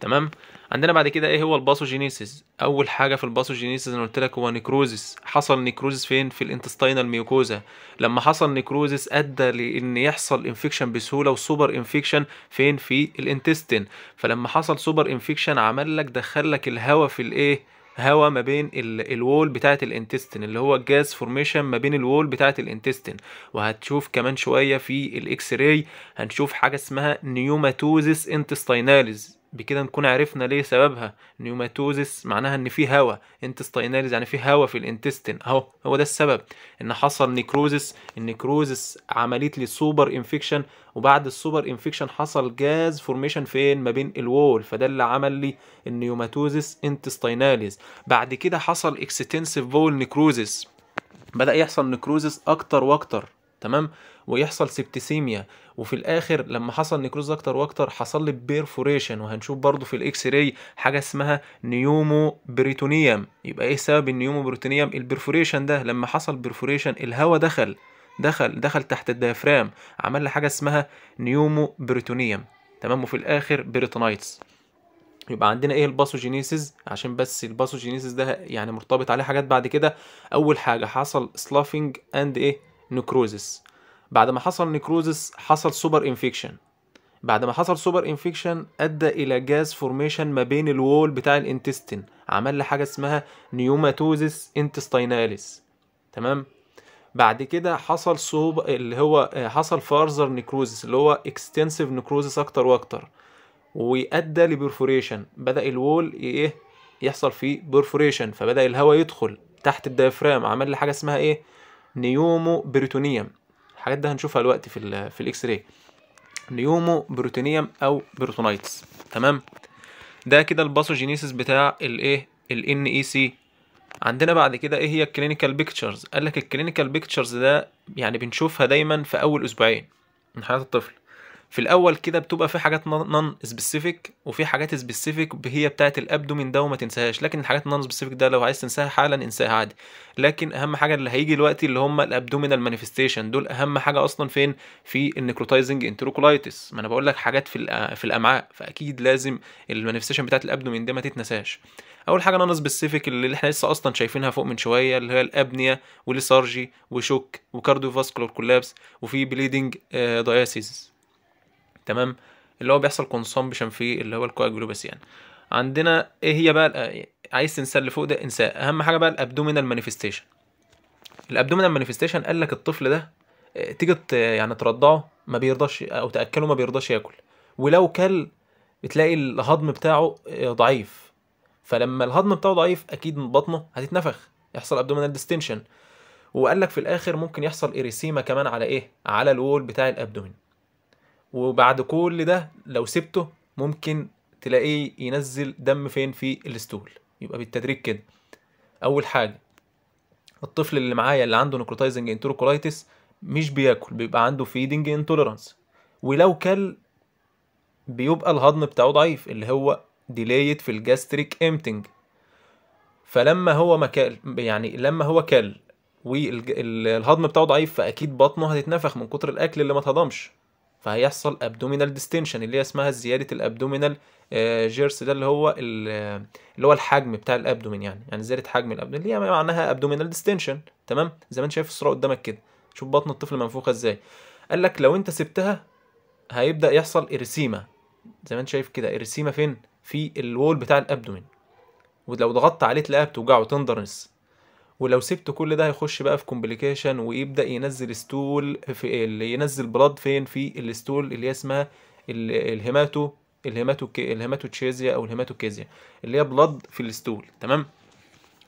تمام عندنا بعد كده ايه هو الباسوجينيسيس اول حاجه في الباسوجينيسيس انا قلت لك هو نيكروزيس حصل نيكروزيس فين في الانتستينال ميوكوزا لما حصل نيكروزيس ادى لان يحصل انفكشن بسهوله وسوبر انفكشن فين في الانتستين فلما حصل سوبر انفكشن عمل لك دخل لك الهواء في الايه هوا ما بين الوول بتاعه الانتستين اللي هو الجاز فورميشن ما بين الوول بتاعه الانتستين وهتشوف كمان شويه في الاكس راي هنشوف حاجه اسمها نيوماتوزيس انتستيناليز بكده نكون عرفنا ليه سببها نيوماتوزس معناها ان في هوا انتستيناليز يعني في هوا في الانتستين اهو هو ده السبب ان حصل نيكروزس النيكروزس عمليه سوبر انفكشن وبعد السوبر انفكشن حصل جاز فورميشن فين ما بين الوول فده اللي عمل لي النيوماتوزس انتستيناليز بعد كده حصل اكستنسيف بول نيكروزس بدا يحصل نيكروزس اكتر واكتر تمام ويحصل سبتسيميا وفي الاخر لما حصل نكروز اكتر واكتر حصل لي بيرفوريشن وهنشوف برضو في الاكس راي حاجه اسمها نيومو بريتونيوم يبقى ايه سبب النيومو بريتونيوم البيرفوريشن ده لما حصل بيرفوريشن الهواء دخل دخل دخل تحت الديافرام عمل لي حاجه اسمها نيومو بريتونيوم تمام وفي الاخر بريتونايتس يبقى عندنا ايه الباثوجينيسيس عشان بس الباثوجينيسيس ده يعني مرتبط عليه حاجات بعد كده اول حاجه حصل سلافنج اند ايه نكروزس بعد ما حصل نكروزس حصل سوبر انفكشن بعد ما حصل سوبر انفكشن ادى الى جاز فورميشن ما بين الوول بتاع الانتستين عمل لي حاجه اسمها نيوماتوزس انتستيناليس تمام بعد كده حصل صوب اللي هو آه، حصل فارزر نكروزس اللي هو اكستنسيف نكروزس اكتر واكتر وادى لبرفوريشن بدا الوول ايه يحصل فيه برفوريشن فبدا الهواء يدخل تحت الدايفرام عمل لي حاجه اسمها ايه نيومو بروتونيوم الحاجات ده هنشوفها دلوقتي في في الاكس راي نيومو بروتونيوم او بروتونايتس تمام ده كده الباثوجينيسيس بتاع الايه الان اي سي عندنا بعد كده ايه هي الكلينيكال بيكتشرز قال لك الكلينيكال بيكتشرز ده يعني بنشوفها دايما في اول اسبوعين من حياه الطفل في الاول كده بتبقى في حاجات نون سبيسيفيك وفي حاجات سبيسيفيك هي بتاعه الابدومين ده وما تنساهاش لكن الحاجات النون سبيسيفيك ده لو عايز تنساها حالا انساها عادي لكن اهم حاجه اللي هيجي دلوقتي اللي هم الابدومينال مانيفستيشن دول اهم حاجه اصلا فين في النكروتايزنج انتروكولايتس ما انا بقول لك حاجات في في الامعاء فاكيد لازم المانيفستيشن بتاعه الابدومين ده ما تتنساش اول حاجه نون سبيسيفيك اللي احنا لسه اصلا شايفينها فوق من شويه اللي هي الابنيه وليسارجي وشوك وكارديو كولابس وفي بليدنج داياسيس آه، تمام اللي هو بيحصل كونسومبشن في اللي هو يعني عندنا ايه هي بقى عايز تنسى اللي فوق ده انساه اهم حاجه بقى الابدومينال مانيفستيشن الابدومينال مانيفستيشن قال لك الطفل ده آه، تيجي يعني ترضعه ما بيرضاش او تاكله ما بيرضاش ياكل ولو كل بتلاقي الهضم بتاعه آه، ضعيف فلما الهضم بتاعه ضعيف اكيد بطنه هتتنفخ يحصل ابدومينال ديستنشن وقال لك في الاخر ممكن يحصل اريسيما كمان على ايه على الوول بتاع الابدومين وبعد كل ده لو سبته ممكن تلاقيه ينزل دم فين في الاستول يبقى بالتدريج كده اول حاجه الطفل اللي معايا اللي عنده نكروتايزنج انتروكولايتس مش بياكل بيبقى عنده فيدنج انتوليرانس ولو كل بيبقى الهضم بتاعه ضعيف اللي هو ديليت في الجاستريك امتنج فلما هو ما كل يعني لما هو كل والهضم بتاعه ضعيف فاكيد بطنه هتتنفخ من كتر الاكل اللي ما تهضمش فهيحصل ابدومينال ديستنشن اللي هي اسمها زياده الابدومينال آه، جيرس ده اللي هو اللي هو الحجم بتاع الابدومين يعني يعني زياده حجم الابدومين اللي هي معناها ابدومينال ديستنشن تمام زي ما انت شايف الصوره قدامك كده شوف بطن الطفل منفوخه ازاي قال لك لو انت سبتها هيبدا يحصل ارسيما زي ما انت شايف كده ارسيما فين في الوول بتاع الابدومين ولو ضغطت عليه تلاقيها بتوجعه تندرنس ولو سبته كل ده هيخش بقى في كومبليكيشن ويبدا ينزل ستول في اللي ينزل بلاد فين في الستول اللي هي اسمها الهيماتو الهيماتو تشيزيا او الهيماتوكيزيا اللي هي بلاد في الستول تمام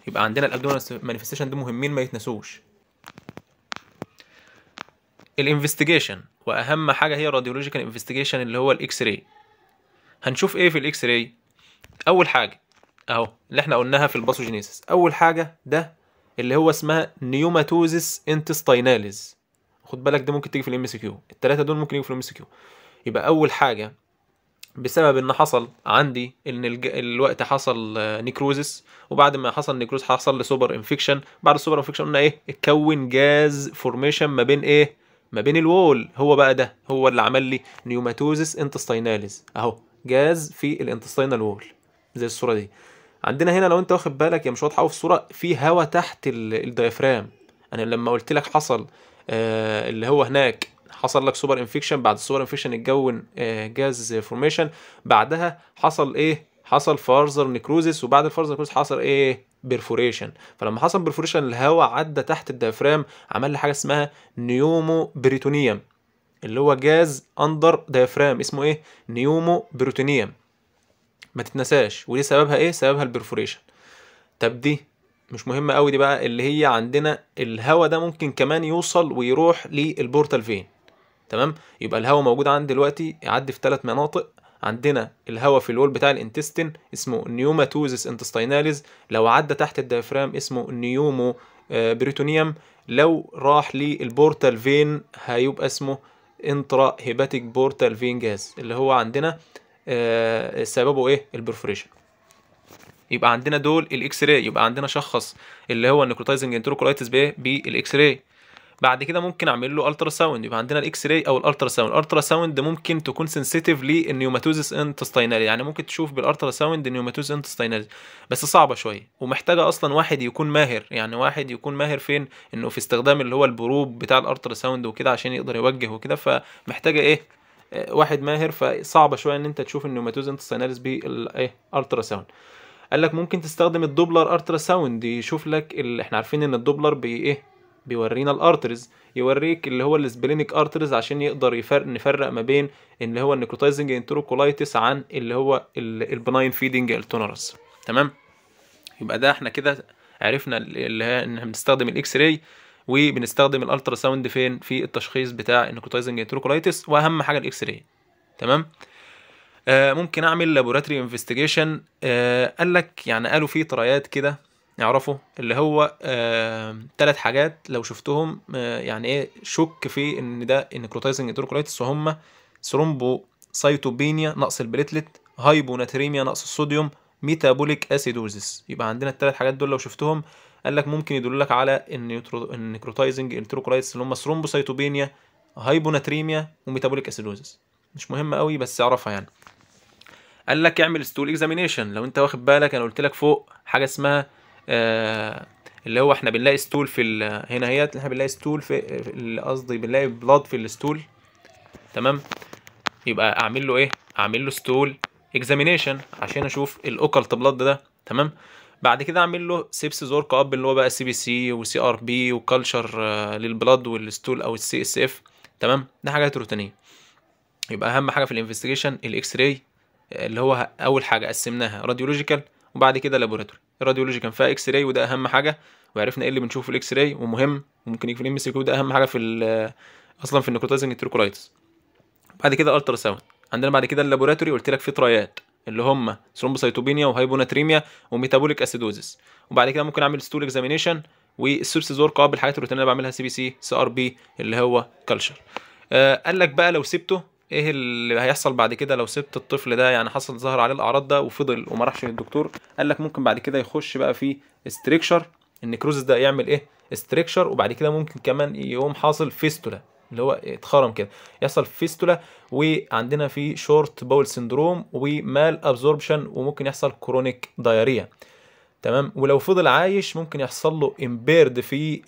يبقى عندنا الابدومينال مانيفستيشن دول مهمين ما يتنسوش الانفستيجيشن واهم حاجه هي الراديولوجيكال انفستيجيشن اللي هو الاكس راي هنشوف ايه في الاكس راي اول حاجه اهو اللي احنا قلناها في الباثوجينيسيس اول حاجه ده اللي هو اسمها نيوماتوزيس انتستيناليز خد بالك ده ممكن تيجي في الام اس كيو الثلاثه دول ممكن يجوا في الام اس كيو يبقى اول حاجه بسبب ان حصل عندي ان الوقت حصل نيكروزس آه، وبعد ما حصل نيكروز حصل لسوبر انفكشن بعد السوبر انفكشن قلنا ايه اتكون جاز فورميشن ما بين ايه ما بين الوول هو بقى ده هو اللي عمل لي نيوماتوزس انتستيناليز اهو جاز في الانتستينال وول زي الصوره دي عندنا هنا لو انت واخد بالك يا مش واضحه قوي في الصوره في هواء تحت الديافرام انا يعني لما قلت لك حصل آه اللي هو هناك حصل لك سوبر انفكشن بعد السوبر انفكشن اتكون آه جاز فورميشن بعدها حصل ايه حصل فارزر نيكروزيس وبعد الفارزر نيكروزيس حصل ايه برفوريشن فلما حصل برفوريشن الهواء عدى تحت الديافرام عمل لي حاجه اسمها نيومو بريتونيوم اللي هو جاز اندر ديافرام اسمه ايه نيومو بريتونيوم ما تتنساش ودي سببها ايه سببها البرفوريشن طب دي مش مهمة قوي دي بقى اللي هي عندنا الهواء ده ممكن كمان يوصل ويروح للبورتال فين تمام يبقى الهواء موجود عندي دلوقتي يعدي في ثلاث مناطق عندنا الهواء في الول بتاع الانتستين اسمه نيوماتوزس انتستيناليز لو عدى تحت الديافرام اسمه نيومو بريتونيوم آه، لو راح للبورتال فين هيبقى اسمه انترا هيباتيك بورتال فين جاز اللي هو عندنا آه، سببه ايه البرفوريشن يبقى عندنا دول الاكس راي يبقى عندنا شخص اللي هو النيكروتايزنج انتروكولايتس بايه بالاكس راي بعد كده ممكن اعمل له الترا ساوند يبقى عندنا الاكس راي او الالترا ساوند الالترا ساوند ممكن تكون سنسيتيف للنيوماتوزس انتستينال يعني ممكن تشوف بالالترا ساوند نيوماتوزس انتستينال بس صعبه شويه ومحتاجه اصلا واحد يكون ماهر يعني واحد يكون ماهر فين انه في استخدام اللي هو البروب بتاع الالترا ساوند وكده عشان يقدر يوجه وكده فمحتاجه ايه آه، واحد ماهر فصعبه شويه ان انت تشوف النوماتوز انت بي بالايه الترا ساوند قال لك ممكن تستخدم الدوبلر الترا ساوند يشوف لك اللي احنا عارفين ان الدوبلر بايه بيورينا الارترز يوريك اللي هو السبلينيك ارترز عشان يقدر يفرق نفرق ما بين اللي هو النيكروتايزنج انتروكولايتس عن اللي هو البناين فيدنج التونرس تمام يبقى ده احنا كده عرفنا اللي هي ان احنا بنستخدم الاكس راي وبنستخدم الالترا ساوند فين في التشخيص بتاع النيكوتايزنج انتروكولايتس واهم حاجه الاكس راي تمام آه ممكن اعمل لابوراتوري انفستيجيشن آه قال لك يعني قالوا في طريات كده يعرفوا اللي هو آه تلات حاجات لو شفتهم آه يعني ايه شك في ان ده النيكروتايزنج انتروكولايتس وهم ثرومبو سايتوبينيا نقص البليتلت هايبوناتريميا نقص الصوديوم ميتابوليك اسيدوزيس يبقى عندنا التلات حاجات دول لو شفتهم قال لك ممكن يدل لك على النيكروتايزنج التروكولايتس اللي هم ثرومبوسيتوبينيا هايبوناتريميا وميتابوليك اسيدوزيس مش مهم قوي بس اعرفها يعني قال لك اعمل ستول اكزامينيشن لو انت واخد بالك انا قلت لك فوق حاجه اسمها آه، اللي هو احنا بنلاقي ستول في هنا اهيت احنا بنلاقي ستول في قصدي بنلاقي بلاد في الستول تمام يبقى اعمل له ايه اعمل له ستول اكزامينيشن عشان اشوف الاوكلت بلاد ده تمام بعد كده اعمل له سيبس زورك اب اللي هو بقى سي بي سي وسي ار بي وكالشر للبلاد والستول او السي اس اف تمام دي حاجات روتينيه يبقى اهم حاجه في الانفستيجيشن الاكس راي اللي هو اول حاجه قسمناها راديولوجيكال وبعد كده لابوراتوري كان فيها اكس راي وده اهم حاجه وعرفنا ايه اللي بنشوفه في الاكس راي ومهم وممكن يكون ام سي ده اهم حاجه في آه، اصلا في النيكروتايزنج التروكولايتس بعد كده الترا ساوند عندنا بعد كده اللابوراتوري قلت لك في ترايات اللي هم ثرومبوسايتوبينيا وهايبوناتريميا وميتابوليك اسيدوزس وبعد كده ممكن اعمل ستول اكزامينيشن زور قابل الحاجات الروتينيه اللي بعملها سي بي سي سي ار بي اللي هو كلشر آه قال لك بقى لو سبته ايه اللي هيحصل بعد كده لو سبت الطفل ده يعني حصل ظهر عليه الاعراض ده وفضل وما راحش للدكتور قال لك ممكن بعد كده يخش بقى في استريكشر النكروز ده يعمل ايه استريكشر وبعد كده ممكن كمان يقوم حاصل فيستولا اللي هو اتخرم كده يحصل فيستولا وعندنا في شورت باول سندروم ومال ابزوربشن وممكن يحصل كرونيك دايريا تمام ولو فضل عايش ممكن يحصل له امبيرد في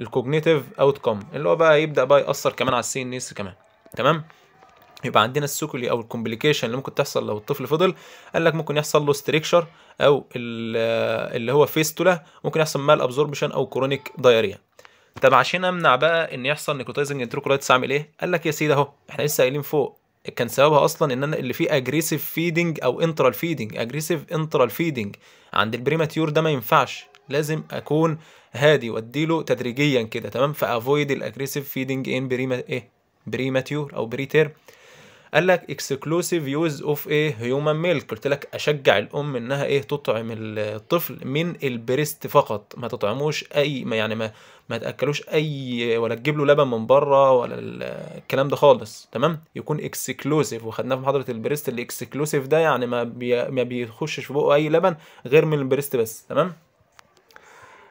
الكوجنيتيف اوتكم اللي هو بقى يبدا بقى ياثر كمان على السي ان اس إيه كمان تمام يبقى عندنا السكولي او الكومبليكيشن اللي ممكن تحصل لو الطفل فضل قال لك ممكن يحصل له ستريكشر او اللي هو فيستولا ممكن يحصل مال ابزوربشن او كرونيك دايريا طب عشان امنع بقى ان يحصل نيكوتايزنج انتروكولايتس اعمل ايه؟ قال لك يا سيدي اهو احنا لسه قايلين فوق كان سببها اصلا ان انا اللي فيه اجريسيف فيدنج او انترال فيدنج اجريسيف انترال فيدنج عند البريماتيور ده ما ينفعش لازم اكون هادي واديله تدريجيا كده تمام فافويد الاجريسيف فيدنج ان بريما ايه بريماتيور او بريتير قال لك اكسكلوسيف يوز اوف ايه هيومن ميلك قلت لك اشجع الام انها ايه تطعم الطفل من البريست فقط ما تطعموش اي ما يعني ما ما تاكلوش اي ولا تجيب له لبن من بره ولا الكلام ده خالص تمام يكون اكسكلوسيف وخدناه في محاضره البريست الاكسكلوسيف ده يعني ما بي... ما بيخشش في بقه اي لبن غير من البريست بس تمام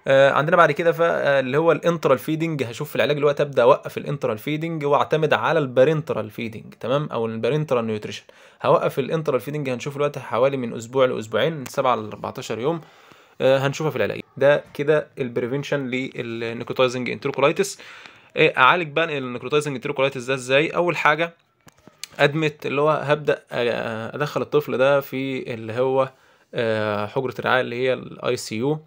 آه، عندنا بعد كده آه، اللي هو الانترال فيدنج هشوف في العلاج دلوقتي ابدا اوقف الانترال فيدنج واعتمد على البارنترال فيدنج تمام او البارنترال نيوتريشن هوقف الانترال فيدنج هنشوف دلوقتي حوالي من اسبوع لاسبوعين من 7 ل 14 يوم آه، هنشوفها في العلاج ده كده البريفنشن للنيكروتايزنج انتروكولايتس آه، اعالج بقى النيكروتايزنج انتروكولايتس ده ازاي اول حاجه ادمت اللي هو هبدا آه، ادخل الطفل ده في اللي هو حجره الرعايه اللي هي الاي سي يو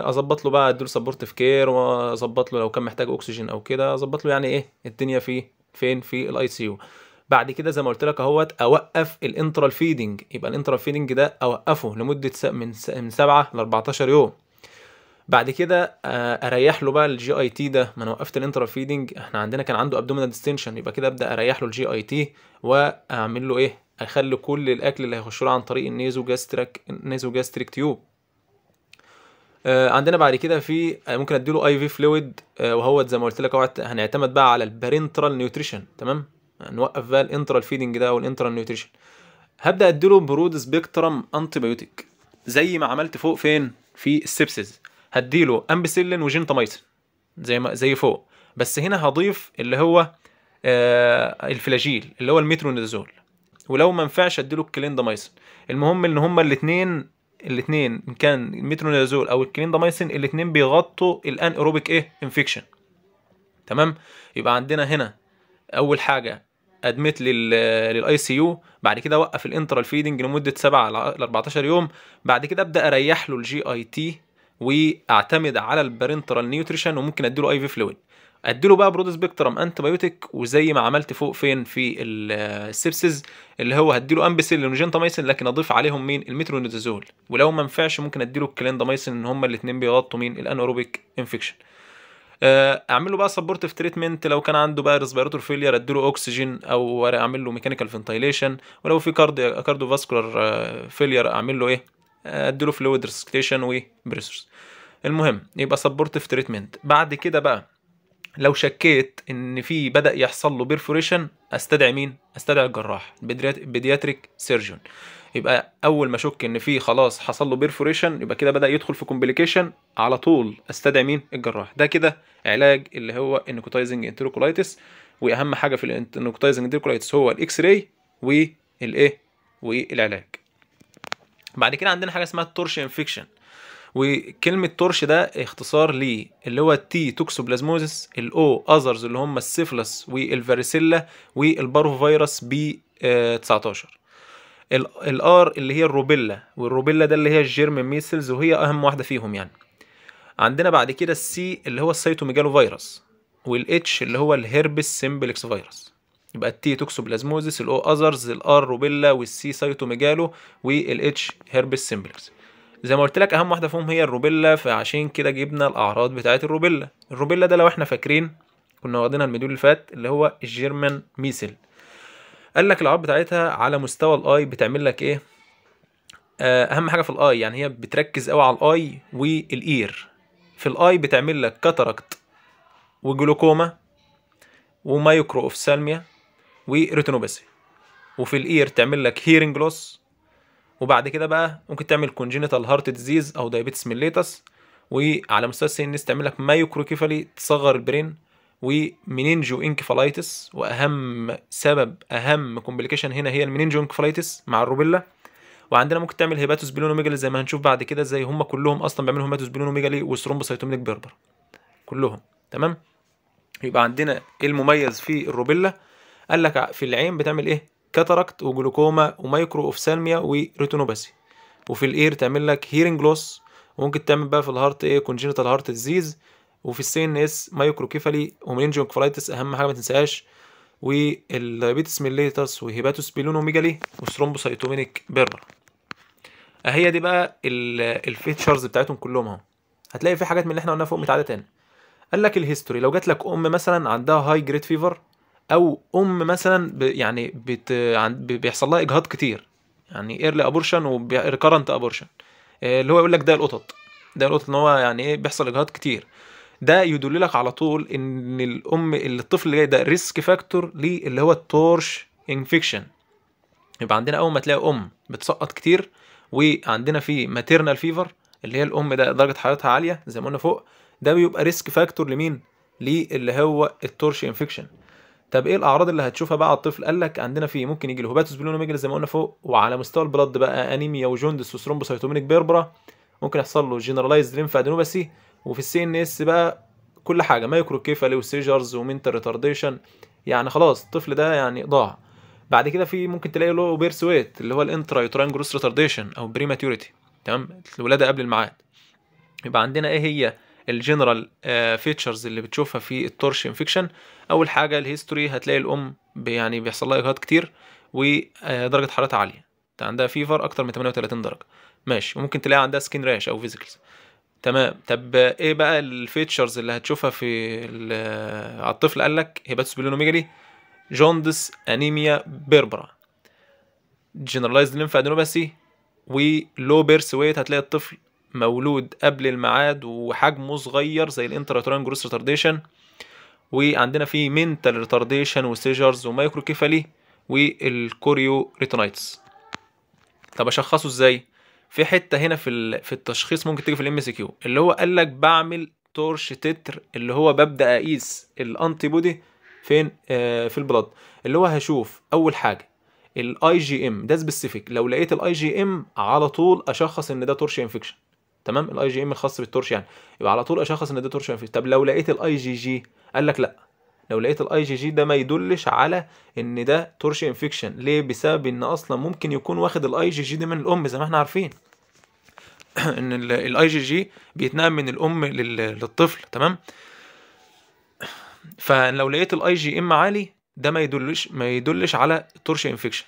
اظبط له بقى ادله سبورتيف كير واظبط له لو كان محتاج اكسجين او كده اظبط له يعني ايه الدنيا فيه فين في الاي سي يو بعد كده زي ما قلت لك اهوت اوقف الانترال فيدنج يبقى الانترال فيدنج ده اوقفه لمده من من 7 ل 14 يوم بعد كده آه، اريح له بقى الجي اي تي ده ما انا وقفت الانترا فيدنج احنا عندنا كان عنده ابدومينال ديستنشن يبقى كده ابدا اريح له الجي اي تي واعمل له ايه اخلي كل الاكل اللي هيخش له عن طريق النيزو جاستريك النيزو جاستريك تيوب عندنا بعد كده في آه، ممكن اديله اي في فلويد وهو زي ما قلت لك هنعتمد بقى على البارنترال نيوتريشن تمام نوقف بقى الانترا الفيدنج ده والانترا نيوتريشن هبدا اديله برود سبيكترم انتي بايوتيك زي ما عملت فوق فين في السبسز هديله امبسيلين وجينتامايسين زي ما زي فوق بس هنا هضيف اللي هو آه الفلاجيل اللي هو المترونيزول ولو ما نفعش اديله الكليندامايسين المهم ان هما الاثنين الاثنين ان كان المترونيزول او الكليندامايسين الاثنين بيغطوا الان اروبيك ايه انفكشن تمام يبقى عندنا هنا اول حاجه ادمت للاي سي يو بعد كده اوقف الانترال فيدنج لمده 7 ل 14 يوم بعد كده ابدا اريح له الجي اي تي واعتمد على البرنترال نيوتريشن وممكن اديله اي في فلويد اديله بقى برود سبيكترم انتبيوتيك وزي ما عملت فوق فين في السبسز اللي هو له امبسيل ونجنتاميسين لكن اضيف عليهم مين المترونيدازول ولو ما نفعش ممكن اديله الكلنداميسين ان هما الاثنين بيغطوا مين الانوروبيك انفكشن آه، اعمل له بقى سبورتيف تريتمنت لو كان عنده بقى ريسبيراتور فيلير اديله اكسجين او اعمل له ميكانيكال فنتيليشن ولو في كارديو كاردو فاسكولار فيلير اعمل له ايه آه، اديله فلويد ريسكتيشن وبريسرز المهم يبقى سبورتيف تريتمنت بعد كده بقى لو شكيت ان في بدا يحصل له بيرفوريشن استدعي مين استدعي الجراح بيدياتريك سيرجون يبقى اول ما اشك ان في خلاص حصل له بيرفوريشن يبقى كده بدا يدخل في كومبليكيشن على طول استدعي مين الجراح ده كده علاج اللي هو النيكوتايزنج انتروكولايتس واهم حاجه في النيكوتايزنج انتروكولايتس هو الاكس راي والايه والعلاج بعد كده عندنا حاجه اسمها التورش انفكشن وكلمة تورش ده اختصار ليه اللي هو تي توكسوبلازموزس الاو اذرز اللي هم السيفلس والفاريسيلا والبارو فيروس بي 19 آه، الار اللي هي الروبيلا والروبيلا ده اللي هي الجيرم ميسلز وهي اهم واحده فيهم يعني عندنا بعد كده السي اللي هو السيتوميجالو فيروس والاتش اللي هو الهربس سيمبلكس فيروس يبقى التي توكسوبلازموزيس الاو اذرز الار روبيلا والسي سيتوميجالو والاتش هربس سيمبلكس زي ما قلت لك اهم واحده فيهم هي الروبيلا فعشان كده جبنا الاعراض بتاعه الروبيلا الروبيلا ده لو احنا فاكرين كنا واخدينها الميدول اللي فات اللي هو الجيرمان ميسل قال لك العاب بتاعتها على مستوى الاي بتعمل لك ايه آه، اهم حاجه في الاي يعني هي بتركز قوي على الاي والاير في الاي بتعمل لك كاتاراكت وجلوكوما ومايكرو اوفثالميا وريتينوباثي وفي الاير تعمل لك هيرنج لوس وبعد كده بقى ممكن تعمل كونجينيتال هارت ديزيز او دايابيتس ميليتس وعلى مستوى السي ان اس تعمل لك كيفالي تصغر البرين ومنينجو انكفالايتس واهم سبب اهم كومبليكيشن هنا هي المنينجو انكفالايتس مع الروبيلا وعندنا ممكن تعمل هيباتوس بلونوميجالي زي ما هنشوف بعد كده زي هم كلهم اصلا بيعملوا هيباتوس بلونوميجالي وثرومبوسايتوميك بيربر كلهم تمام يبقى عندنا ايه المميز في الروبيلا قال لك في العين بتعمل ايه كاتاركت وجلوكوما ومايكرو اوفسالميا وريتينوباثي وفي الاير تعمل لك هيرنج لوس وممكن تعمل بقى في الهارت ايه كونجينيتال هارت ديزيز وفي السي ان اس مايكروكيفالي ومينجوكفالايتس اهم حاجه ما تنساهاش والدايابيتس ميليتس وهيباتوسبيلونوميجالي وثرومبوسايتومينيك بيرا اهي دي بقى الفيتشرز بتاعتهم كلهم اهو هتلاقي في حاجات من اللي احنا قلناها فوق متعاده تاني قال لك الهيستوري لو جات لك ام مثلا عندها هاي جريد فيفر او ام مثلا يعني بت بيحصل لها اجهاض كتير يعني ايرلي ابورشن وريكرنت ابورشن اللي هو يقول لك ده القطط ده القطط ان هو يعني ايه بيحصل اجهاض كتير ده يدل لك على طول ان الام الطفل اللي جاي ده ريسك فاكتور ليه اللي هو التورش انفكشن يبقى عندنا اول ما تلاقي ام بتسقط كتير وعندنا في ماتيرنال فيفر اللي هي الام ده درجه حرارتها عاليه زي ما قلنا فوق ده بيبقى ريسك فاكتور لمين للي هو التورش انفكشن طب ايه الاعراض اللي هتشوفها بقى على الطفل قال لك عندنا في ممكن يجي له هوباتوس بلونوميجل زي ما قلنا فوق وعلى مستوى البلد بقى انيميا وجوندس وثرومبوسايتومينيك بيربرا ممكن يحصل له جنراليزد ليمفادينوباسي وفي السي ان اس بقى كل حاجه مايكرو كيفالي وسيجرز ومنتال ريتارديشن يعني خلاص الطفل ده يعني ضاع بعد كده في ممكن تلاقي له بيرس ويت اللي هو الانترا يوتراين جروس ريتارديشن او بريماتوريتي تمام الولاده قبل الميعاد يبقى عندنا ايه هي الجنرال فيتشرز آه، اللي بتشوفها في التورش انفكشن اول حاجه الهيستوري هتلاقي الام يعني بيحصل لها اجهاض كتير ودرجه آه، حرارتها عاليه عندها فيفر اكتر من 38 درجه ماشي وممكن تلاقي عندها سكين راش او فيزيكلز تمام طب ايه بقى الفيتشرز اللي هتشوفها في على الطفل قال لك هيباتوسبلينوميجالي جوندس انيميا بيربرا جنرالايزد ادينوباسي ولو بيرس ويت هتلاقي الطفل مولود قبل الميعاد وحجمه صغير زي الانتراتوران جروس ريتارديشن وعندنا فيه منتال ريتارديشن وسيجرز كيفالي والكوريو ريتونايتس طب اشخصه ازاي في حته هنا في في التشخيص ممكن تيجي في الام اس كيو اللي هو قال لك بعمل تورش تتر اللي هو ببدا اقيس الانتي بودي فين آه في البلد اللي هو هشوف اول حاجه الاي جي ام ده سبيسيفيك لو لقيت الاي جي ام على طول اشخص ان ده تورش انفكشن تمام الاي جي ام الخاص بالتورش يعني يبقى على طول اشخص ان ده تورش انفكشن طب لو لقيت الاي جي جي قال لك لا لو لقيت الاي جي جي ده ما يدلش على ان ده تورش انفكشن ليه بسبب ان اصلا ممكن يكون واخد الاي جي جي ده من الام زي ما احنا عارفين ان الاي جي جي بيتنقل من الام للطفل تمام فلو لقيت الاي جي ام عالي ده ما يدلش ما يدلش على تورش انفكشن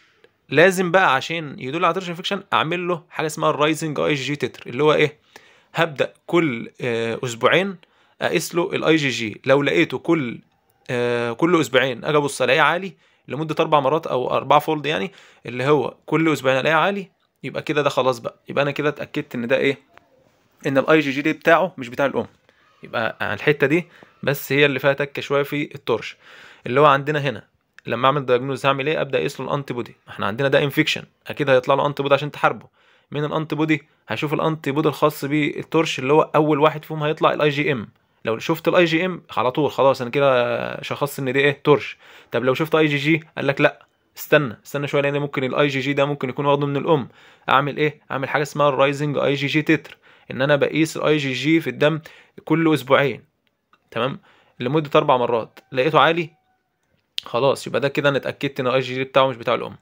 لازم بقى عشان يدل على تورش انفكشن اعمل له حاجه اسمها الرايزنج اي جي تتر اللي هو ايه هبدا كل آه، اسبوعين اقيس له الاي جي جي لو لقيته كل آه، كل اسبوعين اجي ابص الاقيه عالي لمده اربع مرات او اربع فولد يعني اللي هو كل اسبوعين الاقيه عالي يبقى كده ده خلاص بقى يبقى انا كده اتاكدت ان ده ايه ان الاي جي جي دي بتاعه مش بتاع الام يبقى الحته دي بس هي اللي فيها تكه شويه في التورش اللي هو عندنا هنا لما اعمل دايجنوز هعمل ايه ابدا اقيس له الانتي بودي احنا عندنا ده انفكشن اكيد هيطلع له انتي بودي عشان تحاربه من الانتي بودي هشوف الانتي بودي الخاص بالتورش اللي هو اول واحد فيهم هيطلع الاي جي ام لو شفت الاي جي ام على طول خلاص انا كده شخصت ان دي ايه ترش طب لو شفت اي جي جي قال لك لا استنى استنى شويه لان ممكن الاي جي جي ده ممكن يكون واخده من الام اعمل ايه اعمل حاجه اسمها الرايزنج اي جي جي تتر ان انا بقيس الاي جي جي في الدم كل اسبوعين تمام لمده اربع مرات لقيته عالي خلاص يبقى ده كده انا اتاكدت ان الاي جي جي بتاعه مش بتاع الام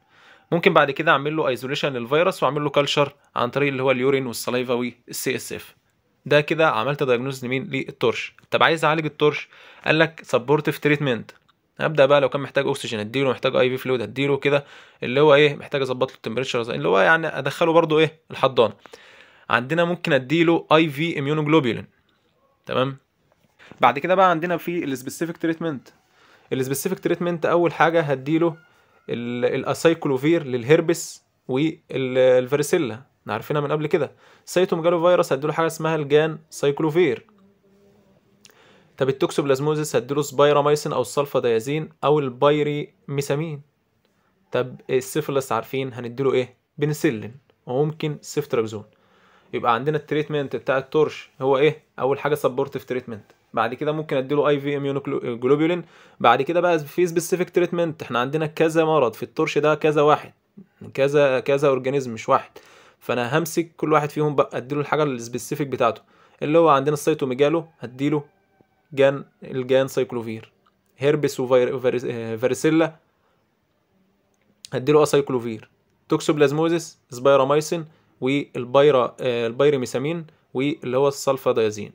ممكن بعد كده اعمل له ايزوليشن للفيروس واعمل له كلشر عن طريق اللي هو اليورين والصليفه والسي اس اف ده كده عملت دايجنوز لمين للتورش طب عايز اعالج التورش قال لك سبورتيف تريتمنت ابدا بقى لو كان محتاج اكسجين اديله محتاج اي في فلويد اديله كده اللي هو ايه محتاج اظبط له التمبريتشر اللي هو يعني ادخله برده ايه الحضانه عندنا ممكن اديله اي في اميونوجلوبولين تمام بعد كده بقى عندنا في السبيسيفيك تريتمنت السبيسيفيك تريتمنت اول حاجه هديله الاسايكلوفير للهربس والفاريسيلا احنا عارفينها من قبل كده سيتم جاله فيروس هديله حاجه اسمها الجان سايكلوفير طب التوكسوبلازموزيس هديله سبايراميسين او ديازين او البايريميسامين طب السيفلس عارفين هنديله ايه بنسلين وممكن سيفتراكزون يبقى عندنا التريتمنت بتاع التورش هو ايه اول حاجه سبورتيف تريتمنت بعد كده ممكن اديله اي في اميونوجلوبولين بعد كده بقى في سبيسيفيك تريتمنت احنا عندنا كذا مرض في التورش ده كذا واحد كذا كذا اورجانيزم مش واحد فانا همسك كل واحد فيهم اديله الحاجه السبيسيفيك بتاعته اللي هو عندنا السيتوميجالو هديله جان الجان سايكلوفير هيربس وفاريسيلا هديله اسايكلوفير توكسوبلازموزيس سبايرامايسين والبايرا البايرميسامين واللي هو السلفادايزين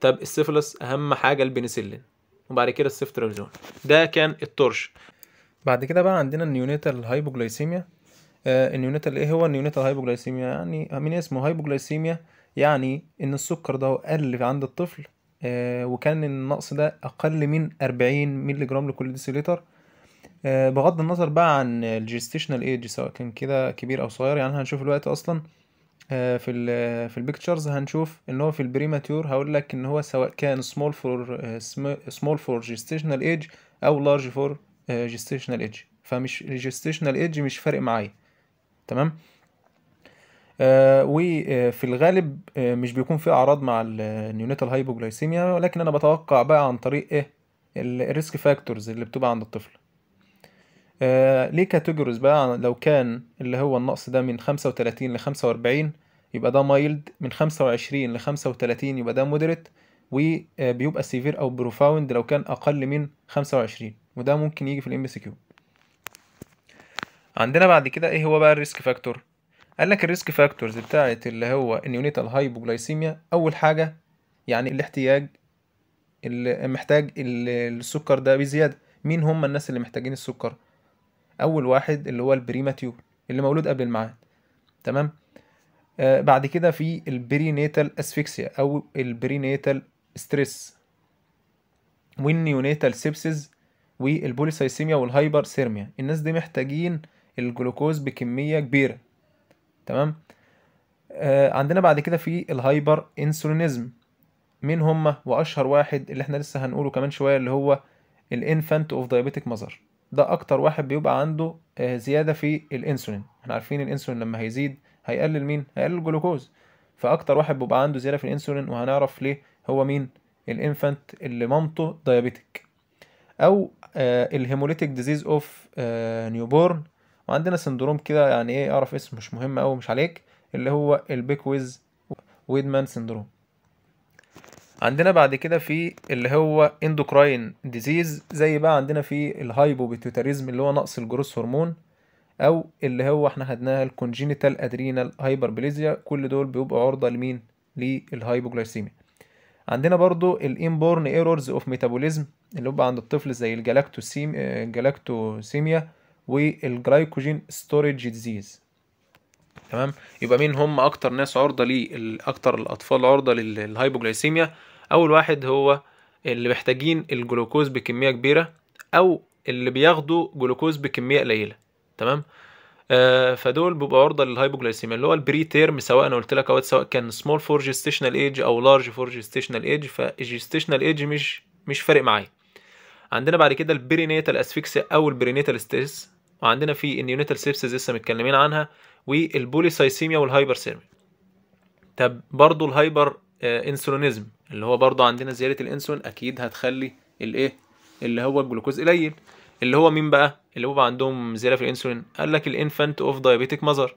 طب السيفلس اهم حاجه البنسلين وبعد كده السيفترالزون ده كان الترش بعد كده بقى عندنا النيونيتال هايبوجلايسيميا آه، النيونيتال ايه هو النيونيتال هايبوجلايسيميا يعني من اسمه هايبوجلايسيميا يعني ان السكر ده قل عند الطفل آه، وكان النقص ده اقل من 40 مللي جرام لكل ديسيلتر آه، بغض النظر بقى عن الجيستيشنال ايج سواء كان كده كبير او صغير يعني هنشوف الوقت اصلا في الـ في البيكتشرز هنشوف ان هو في البريماتور هقول لك ان هو سواء كان سمول فور سمول فور جيستيشنال ايج او لارج فور جيستيشنال ايج فمش الجيستيشنال ايج مش فارق معايا تمام آه وفي آه، الغالب آه مش بيكون في اعراض مع النيونيتال هايبوجلايسيميا آه، ولكن انا بتوقع بقى عن طريق ايه الريسك فاكتورز اللي بتبقى عند الطفل آه ليه كاتيجوريز بقى لو كان اللي هو النقص ده من 35 ل 45 يبقى ده مايلد من 25 ل 35 يبقى ده مودريت وبيبقى سيفير او بروفاوند لو كان اقل من 25 وده ممكن يجي في الام سي كيو عندنا بعد كده ايه هو بقى الريسك فاكتور قال لك الريسك فاكتورز بتاعه اللي هو النيونيتال هايبوجلايسيميا اول حاجه يعني الاحتياج اللي محتاج السكر ده بزياده مين هم الناس اللي محتاجين السكر اول واحد اللي هو البريماتيور اللي مولود قبل الميعاد تمام آه بعد كده في البرينيتال اسفيكسيا او البرينيتال ستريس والنيونيتال سيبسز والبوليسايسيميا والهايبر سيرميا الناس دي محتاجين الجلوكوز بكميه كبيره تمام آه عندنا بعد كده في الهايبر انسولينزم مين هم واشهر واحد اللي احنا لسه هنقوله كمان شويه اللي هو الانفانت اوف دايابيتك مذر ده اكتر واحد بيبقى عنده آه زياده في الانسولين احنا عارفين الانسولين لما هيزيد هيقلل مين هيقلل الجلوكوز فاكتر واحد بيبقى عنده زياده في الانسولين وهنعرف ليه هو مين الانفانت اللي مامته دايابيتك او آه ديزيز اوف آه نيوبورن وعندنا سندروم كده يعني ايه اعرف اسم مش مهم اوي مش عليك اللي هو البيكويز ويدمان سندروم عندنا بعد كده في اللي هو اندوكراين ديزيز زي بقى عندنا في الهايبوبيتوتاريزم اللي هو نقص الجروث هرمون او اللي هو احنا خدناها الكونجينيتال ادرينال هايبربليزيا كل دول بيبقوا عرضه لمين للهايبوجلايسيميا عندنا برضو الانبورن ايرورز اوف ميتابوليزم اللي بيبقى عند الطفل زي الجلاكتوسيم آه، والجلايكوجين ستوريج ديزيز تمام يبقى مين هم اكتر ناس عرضه ليه اكتر الاطفال عرضه للهايبوجلايسيميا اول واحد هو اللي محتاجين الجلوكوز بكميه كبيره او اللي بياخدوا جلوكوز بكميه قليله تمام آه فدول بيبقوا عرضه للهايبوجلايسيميا اللي هو البري تيرم سواء انا قلت لك سواء كان سمول فور جيستيشنال ايج او لارج فور جيستيشنال ايج فالجيستيشنال ايج مش مش فارق معايا عندنا بعد كده البرينيتال اسفيكسيا او البرينيتال ستريس وعندنا في النيونيتال سيبسز لسه متكلمين عنها والبوليسايسيميا والهايبرسيرميا طب برضو الهايبر آه، انسولينيزم اللي هو برضو عندنا زياده الانسولين اكيد هتخلي الايه اللي هو الجلوكوز قليل اللي هو مين بقى اللي هو بقى عندهم زياده في الانسولين قال لك الانفانت اوف دايابيتيك مذر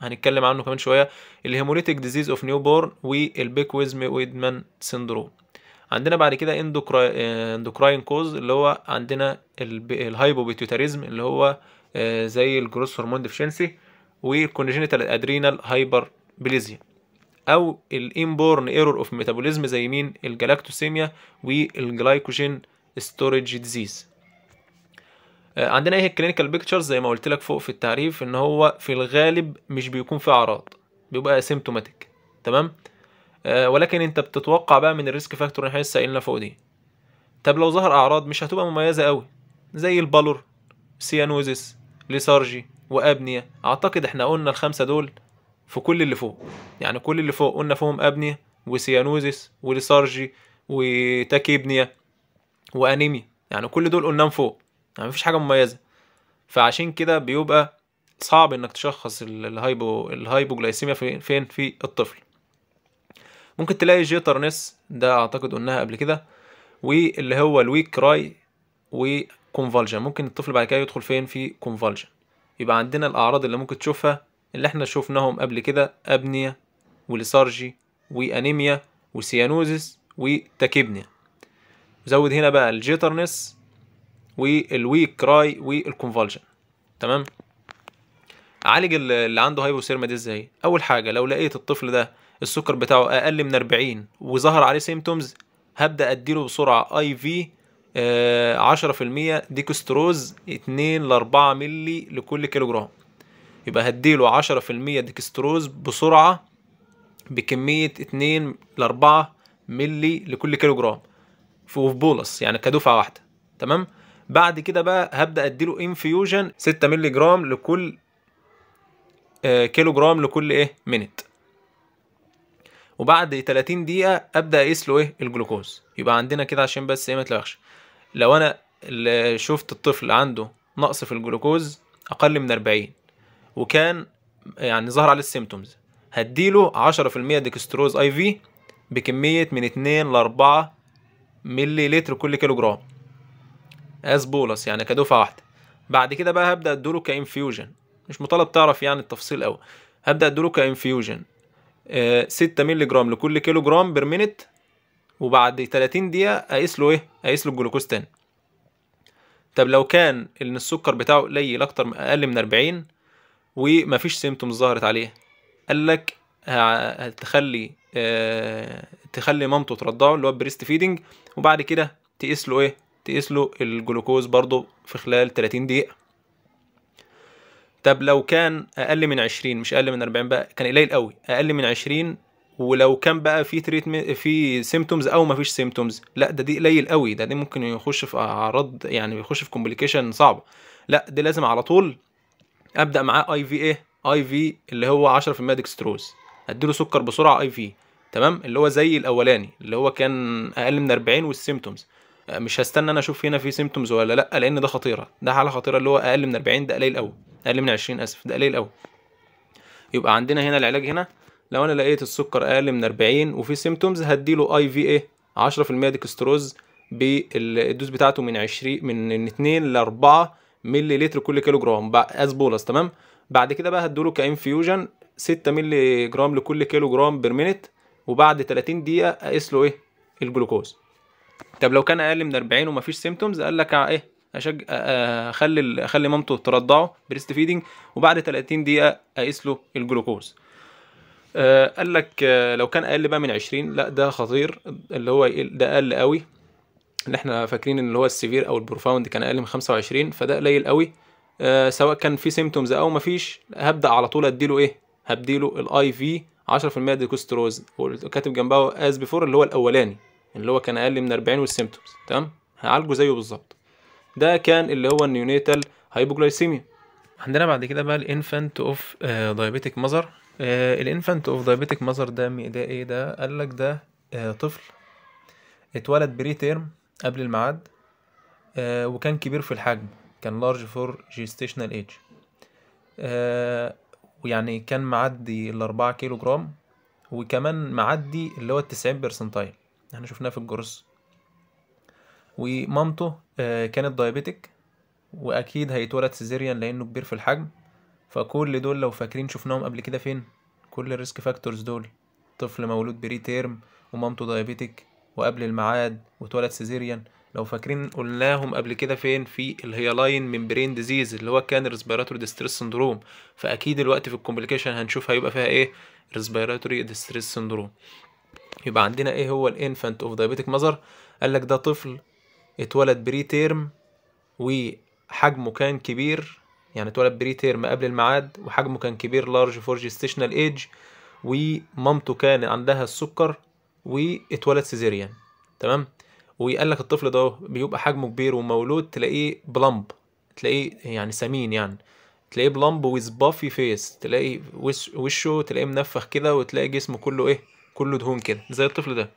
هنتكلم عنه كمان شويه الهيموليتيك ديزيز اوف نيو بورن والبيكويزم ويدمان سيندروم عندنا بعد كده آه، اندوكراين كوز اللي هو عندنا الهايبوبيتيوتاريزم اللي هو آه، زي الجروس هرمون ديفشنسي والكونجينيتال ادرينال هايبر بليزيا او الانبورن ايرور اوف ميتابوليزم زي مين الجلاكتوسيميا والجلايكوجين ستورج ديزيز آه، عندنا ايه الكلينيكال بيكتشرز زي ما قلت لك فوق في التعريف ان هو في الغالب مش بيكون فيه اعراض بيبقى اسيمتوماتيك تمام آه ولكن انت بتتوقع بقى من الريسك فاكتور اللي احنا لسه قايلنا فوق دي طب لو ظهر اعراض مش هتبقى مميزه قوي زي البالور سيانوزيس لسارجي وابنيه اعتقد احنا قلنا الخمسه دول في كل اللي فوق يعني كل اللي فوق قلنا فيهم ابنيه وسيانوزيس ولسارجي وتاكيبنيا وانيميا يعني كل دول قلناهم فوق يعني مفيش حاجه مميزه فعشان كده بيبقى صعب انك تشخص الهايبو الهايبوجلايسيميا فين فين في الطفل ممكن تلاقي جيترنس ده اعتقد قلناها قبل كده واللي هو الويك كراي كونفالجن ممكن الطفل بعد كده يدخل فين في كونفالجن يبقى عندنا الاعراض اللي ممكن تشوفها اللي احنا شفناهم قبل كده ابنيا وليسارجي وانيميا وسيانوزيس وتاكيبنيا زود هنا بقى الجيترنس والويك كراي والكونفالجن تمام عالج اللي عنده هايبوسيرما دي ازاي اول حاجه لو لقيت الطفل ده السكر بتاعه اقل من 40 وظهر عليه سيمتومز هبدا اديله بسرعه اي في 10% آه، ديكستروز 2 ل 4 مللي لكل كيلو جرام يبقى هديله 10% ديكستروز بسرعة بكمية 2 ل 4 مللي لكل كيلو جرام في بولس يعني كدفعة واحدة تمام بعد كده بقى هبدأ اديله انفيوجن 6 مللي جرام لكل آه، كيلو جرام لكل ايه منت وبعد 30 دقيقة ابدأ اقيس له ايه الجلوكوز يبقى عندنا كده عشان بس ايه ما تلخش لو انا اللي شفت الطفل عنده نقص في الجلوكوز اقل من 40 وكان يعني ظهر عليه السيمتومز هديله 10% ديكستروز اي في بكميه من 2 ل 4 ملي لتر كل كيلو جرام از بولس يعني كدفعه واحده بعد كده بقى هبدا اديله كانفيوجن مش مطالب تعرف يعني التفصيل قوي هبدا اديله كانفيوجن 6 آه، مللي جرام لكل كيلو جرام بير مينت وبعد 30 دقيقه اقيس له ايه اقيس له الجلوكوز تاني طب لو كان ان السكر بتاعه قليل اكتر اقل من 40 ومفيش سيمتومز ظهرت عليه قال لك هتخلي أه تخلي مامته ترضعه اللي هو بريست فيدنج وبعد كده تقيس له ايه تقيس له الجلوكوز برضه في خلال 30 دقيقه طب لو كان اقل من 20 مش اقل من 40 بقى كان قليل قوي اقل من 20 ولو كان بقى في تريتمنت في سيمتومز او مفيش سيمتومز لا ده دي قليل قوي ده دي ممكن يخش في اعراض يعني يخش في كومبليكيشن صعبه لا دي لازم على طول ابدا معاه اي في ايه اي في اللي هو 10% ديكستروز اديله سكر بسرعه اي في تمام اللي هو زي الاولاني اللي هو كان اقل من 40 والسيمتومز مش هستنى انا اشوف هنا في سيمتومز ولا لا لان ده خطيره ده حاله خطيره اللي هو اقل من 40 ده قليل قوي اقل من 20 اسف ده قليل قوي يبقى عندنا هنا العلاج هنا لو انا لقيت السكر اقل من 40 وفي سيمتومز هديله اي في ايه 10% ديكستروز بالدوز بتاعته من 20 من 2 ل 4 مللي لتر كل كيلو جرام از بولس تمام بعد كده بقى هدوله كانفيوجن 6 مللي جرام لكل كيلو جرام بير مينت وبعد 30 دقيقه اقيس له ايه الجلوكوز طب لو كان اقل من 40 ومفيش سيمتومز قال لك ايه اشج اخلي اخلي مامته ترضعه بريست فيدنج وبعد 30 دقيقه اقيس له الجلوكوز آه، قال لك آه، لو كان اقل بقى من 20 لا ده خطير اللي هو إيه، ده اقل قوي اللي احنا فاكرين ان اللي هو السيفير او البروفاوند كان اقل من 25 فده قليل قوي آه، سواء كان في سيمتومز او مفيش هبدا على طول اديله ايه له الاي في 10% ديكوستروز وكاتب جنبها از بيفور اللي هو الاولاني اللي هو كان اقل من 40 والسيمتومز تمام هعالجه زيه بالظبط ده كان اللي هو النيونيتال هايبوجلايسيميا عندنا بعد كده بقى الانفانت اوف دايابيتك مزر آه، الانفنت اوف دايابيتك مذر ده ده ايه ده قال لك ده آه طفل اتولد بري تيرم قبل الميعاد آه وكان كبير في الحجم كان لارج فور جيستيشنال ايج ويعني كان معدي الأربعة كيلو جرام وكمان معدي اللي هو التسعين برسنتايل احنا شفناه في الجرس ومامته آه كانت دايابيتك واكيد هيتولد سيزيريان لانه كبير في الحجم فكل دول لو فاكرين شفناهم قبل كده فين كل الريسك فاكتورز دول طفل مولود بري تيرم ومامته دايابيتك وقبل الميعاد واتولد سيزيريان لو فاكرين قلناهم قبل كده فين في الهيالاين من برين ديزيز اللي هو كان ريسبيراتوري ديستريس سندروم فاكيد الوقت في الكومبليكيشن هنشوف هيبقى فيها ايه ريسبيراتوري ديستريس سندروم يبقى عندنا ايه هو الانفانت اوف دايابيتك مذر قال لك ده طفل اتولد بري تيرم وحجمه كان كبير يعني اتولد بري تيرم قبل الميعاد وحجمه كان كبير لارج فور جيستيشنال ايج ومامته كان عندها السكر واتولد سيزيريان تمام ويقال لك الطفل ده بيبقى حجمه كبير ومولود تلاقيه بلمب تلاقيه يعني سمين يعني تلاقيه بلمب ويز بافي فيس تلاقي وشه تلاقيه منفخ كده وتلاقي جسمه كله ايه كله دهون كده زي الطفل ده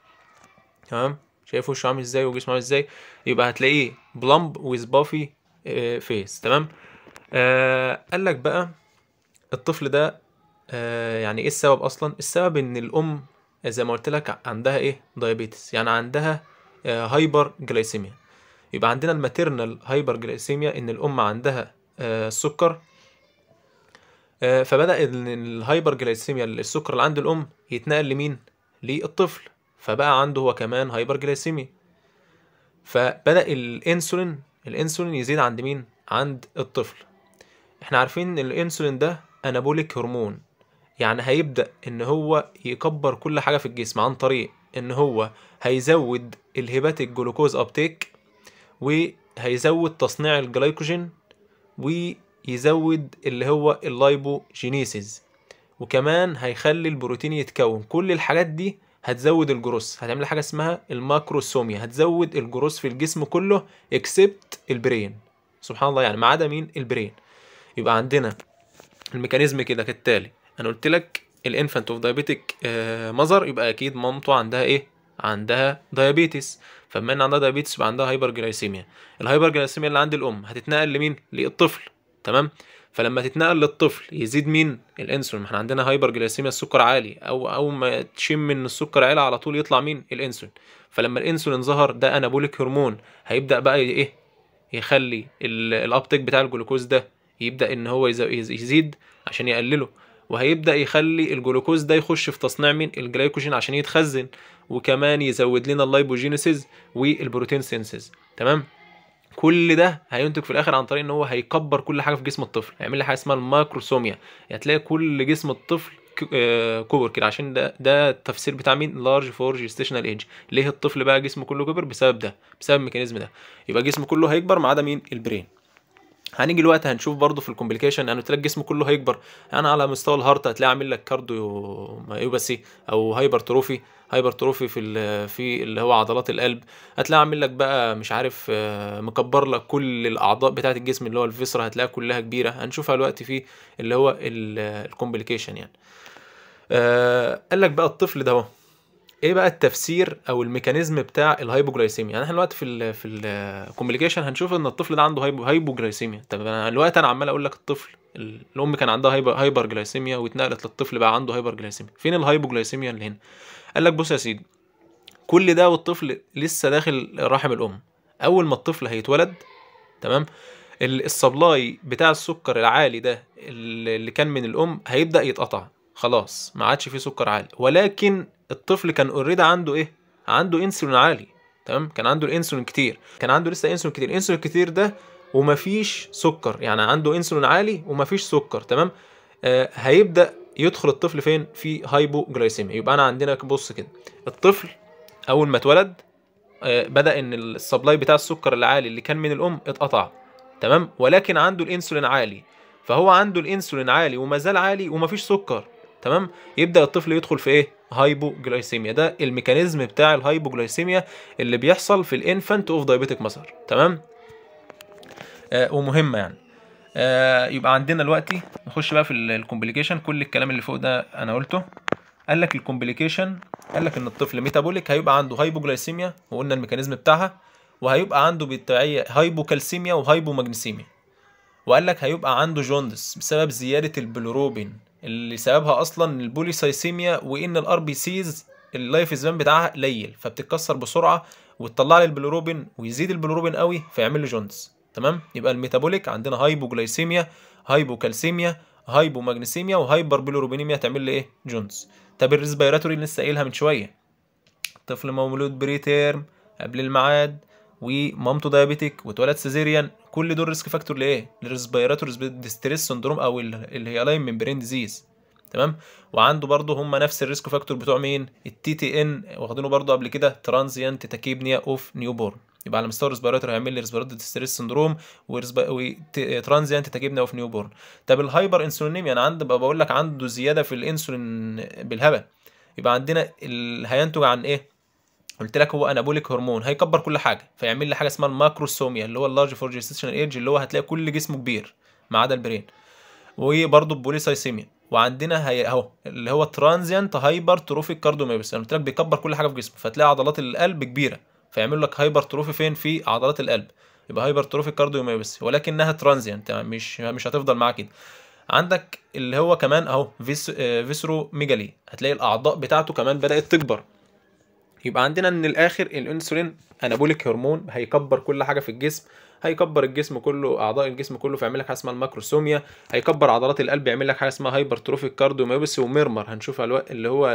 تمام شايف وشه عامل ازاي وجسمه عامل ازاي يبقى هتلاقيه بلمب ويز بافي فيس تمام آه قال لك بقى الطفل ده آه يعني ايه السبب اصلا السبب ان الام زي ما قلت لك عندها ايه دايابيتس يعني عندها آه هايبر جلايسيميا يبقى عندنا الماتيرنال هايبر جلايسيميا ان الام عندها آه السكر آه فبدا ان الهايبر جلايسيميا السكر اللي عند الام يتنقل لمين للطفل فبقى عنده هو كمان هايبر جلايسيميا فبدا الانسولين الانسولين يزيد عند مين عند الطفل احنا عارفين ان الانسولين ده انابوليك هرمون يعني هيبدأ ان هو يكبر كل حاجة في الجسم عن طريق ان هو هيزود الهيباتيك جلوكوز ابتيك وهيزود تصنيع الجلايكوجين ويزود اللي هو اللايبوجينيسيز وكمان هيخلي البروتين يتكون كل الحاجات دي هتزود الجروس هتعمل حاجه اسمها الماكروسوميا هتزود الجروس في الجسم كله اكسبت البرين سبحان الله يعني ما عدا مين البرين يبقى عندنا الميكانيزم كده كالتالي انا قلت لك الانفانت اوف دايابيتك مذر يبقى اكيد مامته عندها ايه عندها دايابيتس فبما ان عندها دايابيتس يبقى عندها هايبر جلايسيميا الهايبر جلايسيميا اللي عند الام هتتنقل لمين للطفل تمام فلما تتنقل للطفل يزيد مين الانسولين احنا عندنا هايبر جلايسيميا السكر عالي او او ما تشم من السكر عالي على طول يطلع مين الانسولين فلما الانسولين ظهر ده انابوليك هرمون هيبدا بقى ايه يخلي الابتيك بتاع الجلوكوز ده يبدا ان هو يزيد عشان يقلله وهيبدا يخلي الجلوكوز ده يخش في تصنيع من الجلايكوجين عشان يتخزن وكمان يزود لنا اللايبوجينيسيز والبروتين سينسيز تمام كل ده هينتج في الاخر عن طريق ان هو هيكبر كل حاجه في جسم الطفل هيعمل لي حاجه اسمها الماكروسوميا يعني هتلاقي كل جسم الطفل آه، كبر كده عشان ده ده التفسير بتاع مين لارج فور جيستيشنال ايج ليه الطفل بقى جسمه كله كبر بسبب ده بسبب الميكانيزم ده يبقى جسمه كله هيكبر ما عدا مين البرين هنيجي الوقت هنشوف برضو في الكومبليكيشن يعني تلاقي الجسم كله هيكبر يعني على مستوى الهارت هتلاقي عامل لك كارديو مايوباسي او هايبرتروفي هايبرتروفي في في اللي هو عضلات القلب هتلاقي عامل لك بقى مش عارف آه، مكبر لك كل الاعضاء بتاعه الجسم اللي هو الفيسرا هتلاقيها كلها كبيره هنشوفها الوقت في اللي هو الكومبليكيشن يعني آه، قال لك بقى الطفل ده هو ايه بقى التفسير او الميكانيزم بتاع الهايبوجلايسيميا يعني احنا دلوقتي في الـ في الكوميونيكيشن هنشوف ان الطفل ده عنده هايبو هايبوجلايسيميا طب انا دلوقتي انا عمال اقول لك الطفل الام كان عندها هايبر جلايسيميا واتنقلت للطفل بقى عنده هايبر جلايسيميا فين الهايبوجلايسيميا اللي هنا قال لك بص يا سيدي كل ده والطفل لسه داخل رحم الام اول ما الطفل هيتولد تمام السبلاي بتاع السكر العالي ده اللي كان من الام هيبدا يتقطع خلاص ما عادش فيه سكر عالي ولكن الطفل كان اوريدي عنده ايه عنده انسولين عالي تمام كان عنده الانسولين كتير كان عنده لسه انسولين كتير الانسولين كتير ده ومفيش سكر يعني عنده انسولين عالي ومفيش سكر تمام آه هيبدا يدخل الطفل فين في هايبو جلايسيميا يبقى انا عندنا بص كده الطفل اول ما اتولد آه بدا ان السبلاي بتاع السكر العالي اللي كان من الام اتقطع تمام ولكن عنده الانسولين عالي فهو عنده الانسولين عالي وما زال عالي ومفيش سكر تمام يبدا الطفل يدخل في ايه هايبوجلايسيميا ده الميكانيزم بتاع الهايبوجلايسيميا اللي بيحصل في الانفانت اوف دايبيتك مزر تمام آه ومهمه يعني آه يبقى عندنا دلوقتي نخش بقى في الكومبليكيشن كل الكلام اللي فوق ده انا قلته قال لك الكومبليكيشن قال لك ان الطفل ميتابوليك هيبقى عنده هايبوجلايسيميا وقلنا الميكانيزم بتاعها وهيبقى عنده بالتبعيه هايبوكالسيميا وهايبوماجنسيميا وقال لك هيبقى عنده جوندس بسبب زياده البلوروبين اللي سببها اصلا البوليسايسيميا وان الار بي سيز اللايف سبان بتاعها قليل فبتتكسر بسرعه وتطلع لي البلوروبين ويزيد البلوروبين قوي فيعمل لي جونز تمام يبقى الميتابوليك عندنا هايبوجلايسيميا هايبوكالسيميا هايبوماجنيسيميا بلوروبينيميا تعمل لي ايه جونز طب الريسبيراتوري لسه قايلها من شويه طفل مولود بري قبل الميعاد ومامته دايابيتيك واتولد سيزيريان كل دول ريسك فاكتور لايه؟ للريسبيراتور ديستريس سندروم او من برين ديزيز تمام وعنده برضه هم نفس الريسك فاكتور بتوع مين التي تي ان واخدينه برضه قبل كده ترانزيانت تاكيبنيا اوف نيو بورن يبقى على مستوى الريسبيراتور هيعمل لي ريسبيراتور ديستريس سندروم وترانزيانت تاكيبنيا اوف نيو بورن طب الهايبر انسولينيميا انا عند بقول لك عنده زياده في الانسولين بالهبل يبقى عندنا اللي هينتج عن ايه قلت لك هو انابوليك هرمون هيكبر كل حاجه فيعمل لي حاجه اسمها الماكروسوميا اللي هو اللارج فور جيستيشنال ايج اللي هو هتلاقي كل جسمه كبير ما عدا البرين وبرده البوليسايسيميا وعندنا هي اهو اللي هو ترانزيانت هايبر تروفيك كارديوميوباثي انا قلت لك بيكبر كل حاجه في جسمه فتلاقي عضلات القلب كبيره فيعمل لك هايبر تروفي فين في عضلات القلب يبقى هايبر تروفيك كارديوميوباثي ولكنها ترانزيانت يعني مش مش هتفضل معاك كده عندك اللي هو كمان اهو فيسرو ميجالي آه، هتلاقي الاعضاء بتاعته كمان بدات تكبر يبقى عندنا من الاخر الانسولين انابوليك هرمون هيكبر كل حاجه في الجسم هيكبر الجسم كله اعضاء الجسم كله فيعمل لك حاجه اسمها الماكروسوميا هيكبر عضلات القلب يعمل لك حاجه اسمها هايبرتروفيك كارديوميوبس وميرمر هنشوفها الو... اللي هو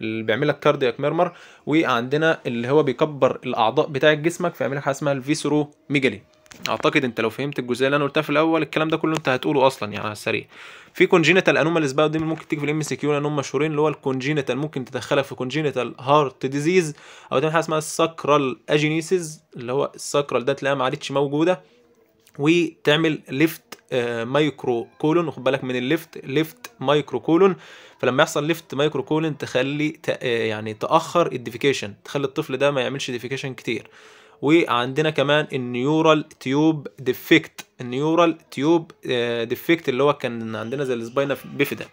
اللي بيعمل لك كاردياك ميرمر وعندنا اللي هو بيكبر الاعضاء بتاعه جسمك فيعمل لك حاجه اسمها الفيسرو ميجالي اعتقد انت لو فهمت الجزئيه اللي انا قلتها في الاول الكلام ده كله انت هتقوله اصلا يعني على السريع في كونجينيتال انوماليز بقى دي ممكن تيجي في الام سي كيو لان هم مشهورين اللي هو الكونجينيتال ممكن تدخلها في كونجينيتال هارت ديزيز او تعمل حاجه اسمها الساكرال اجينيسيز اللي هو الساكرال ده تلاقيها ما عادتش موجوده وتعمل ليفت مايكرو كولون وخد بالك من الليفت ليفت مايكرو كولون فلما يحصل ليفت مايكرو كولون تخلي آه، يعني تاخر الديفيكيشن تخلي الطفل ده ما يعملش ديفيكيشن كتير وعندنا كمان النيورال تيوب ديفكت النيورال تيوب ديفكت اللي هو كان عندنا زي السباينا بيفيدا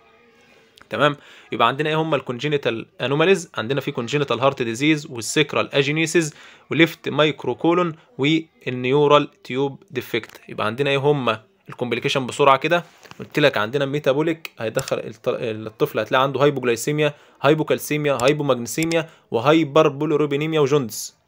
تمام يبقى عندنا ايه هم الكونجينيتال انوماليز عندنا في كونجينيتال هارت ديزيز والسكرال اجينيسيز وليفت مايكروكولون والنيورال تيوب ديفكت يبقى عندنا ايه هم الكومبليكيشن بسرعه كده قلت لك عندنا ميتابوليك هيدخل الطفل هتلاقي عنده هايبوجلايسيميا هايبوكالسيميا هايبوماجنسيميا وهايبربوليروبينيميا وجوندس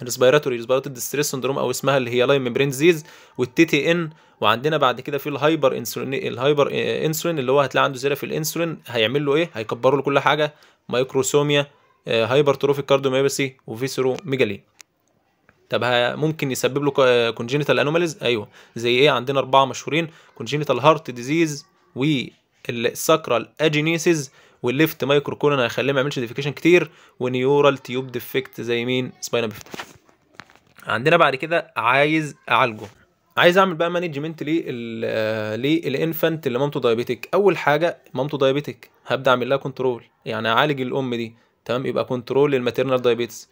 الريسبيراتوري ريسبيراتوري ديستريس سندروم او اسمها اللي هي لاين ميمبرين ديزيز والتي تي ان وعندنا بعد كده في الهايبر انسولين الهايبر انسولين اللي هو هتلاقي عنده زياده في الانسولين هيعمل له ايه؟ هيكبروا له كل حاجه مايكروسوميا آه، هايبر تروفيك كارديوميوباثي وفيسرو ميجالي طب ممكن يسبب له كونجينيتال انوماليز ايوه زي ايه عندنا اربعه مشهورين كونجينيتال هارت ديزيز والساكرال اجينيسيز والليفت مايكرو كولون هيخليه ما يعملش ديفيكيشن كتير ونيورال تيوب ديفكت زي مين سباينا بيفتا عندنا بعد كده عايز اعالجه عايز اعمل بقى مانجمنت للانفانت اللي مامته دايابيتك اول حاجه مامته دايابيتك هبدا اعمل لها كنترول يعني اعالج الام دي تمام يبقى كنترول للماتيرنال دايابيتس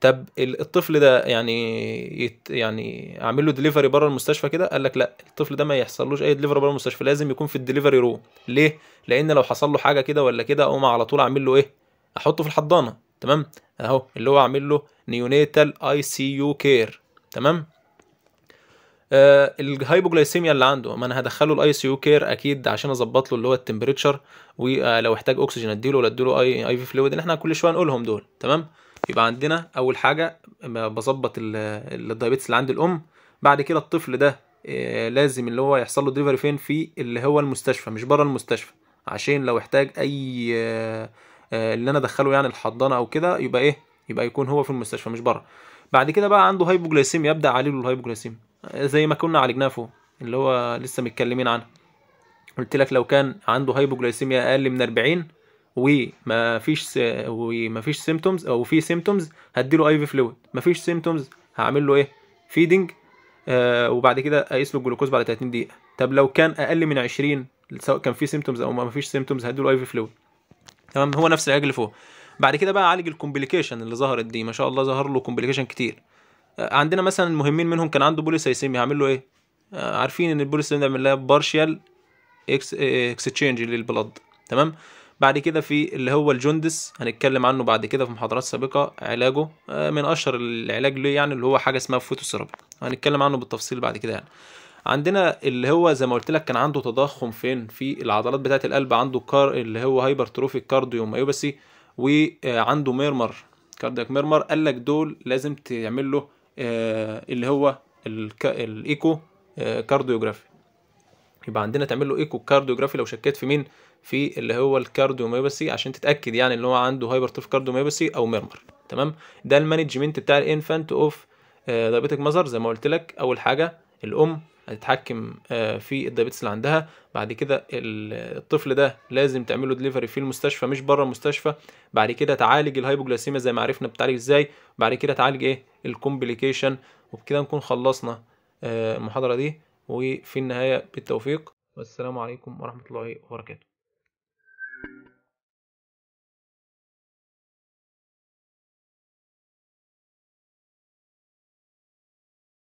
طب الطفل ده يعني يت يعني اعمل له ديليفري بره المستشفى كده قال لك لا الطفل ده ما يحصلوش اي ديليفري بره المستشفى لازم يكون في الديليفري روم ليه لان لو حصل له حاجه كده ولا كده اقوم على طول اعمل له ايه احطه في الحضانه تمام اهو اللي هو اعمل له نيونيتال اي سي يو كير تمام آه الهايبوجلايسيميا اللي عنده ما انا هدخله الاي سي يو كير اكيد عشان اظبط له اللي هو التمبريتشر ولو آه، احتاج اكسجين اديله ولا اديله اي اي في فلويد اللي احنا كل شويه نقولهم دول تمام يبقى عندنا اول حاجه بظبط الدايابيتس اللي عند الام بعد كده الطفل ده آه، لازم اللي هو يحصل له دليفري فين في اللي هو المستشفى مش بره المستشفى عشان لو احتاج اي آه، آه، اللي انا ادخله يعني الحضانه او كده يبقى ايه يبقى يكون هو في المستشفى مش بره بعد كده بقى عنده هايبوجلايسيميا يبدا عليه له الهايبوجلايسيميا زي ما كنا عالجناه فوق اللي هو لسه متكلمين عنه قلت لك لو كان عنده هايبوجلايسيميا اقل من 40 وما فيش وما فيش سيمتومز او في سيمتومز هديله اي في فلويد ما فيش سيمتومز هعمل له ايه فيدنج آه وبعد كده اقيس له الجلوكوز بعد 30 دقيقه طب لو كان اقل من 20 سواء كان في سيمتومز او ما فيش سيمتومز هديله اي في فلويد تمام هو نفس العلاج اللي فوق بعد كده بقى اعالج الكومبليكيشن اللي ظهرت دي ما شاء الله ظهر له كومبليكيشن كتير آه، عندنا مثلا المهمين منهم كان عنده بوليسايسيميا هعمل له ايه آه، عارفين ان البوليسايسيميا ده بنعمل لها بارشيال اكس تشينج للبلد تمام بعد كده في اللي هو الجوندس هنتكلم عنه بعد كده في محاضرات سابقة علاجه آه، من أشهر العلاج ليه يعني اللي هو حاجة اسمها فوتوثيرابي هنتكلم عنه بالتفصيل بعد كده يعني عندنا اللي هو زي ما قلت لك كان عنده تضخم فين في العضلات بتاعه القلب عنده كار اللي هو هايبرتروفيك مايوباسي وعنده ميرمر كاردياك ميرمر قال لك دول لازم تعمل له آه، اللي هو الايكو كارديوجرافي آه، يبقى عندنا تعمل له ايكو كارديوجرافي لو شكيت في مين في اللي هو الكارديوميوباثي عشان تتاكد يعني ان هو عنده هايبرتروف كارديوميوباثي او ميرمر تمام ده المانجمنت بتاع الانفانت اوف دايبيتك مذر زي ما قلت لك اول حاجه الام هتتحكم آه، في الدايبيتس اللي عندها بعد كده الطفل ده لازم تعمله دليفري في المستشفى مش بره المستشفى بعد كده تعالج الهايبوجلاسيميا زي ما عرفنا بتعالج ازاي بعد كده تعالج ايه الكومبليكيشن وبكده نكون خلصنا آه، المحاضره دي وفي النهايه بالتوفيق والسلام عليكم ورحمه الله وبركاته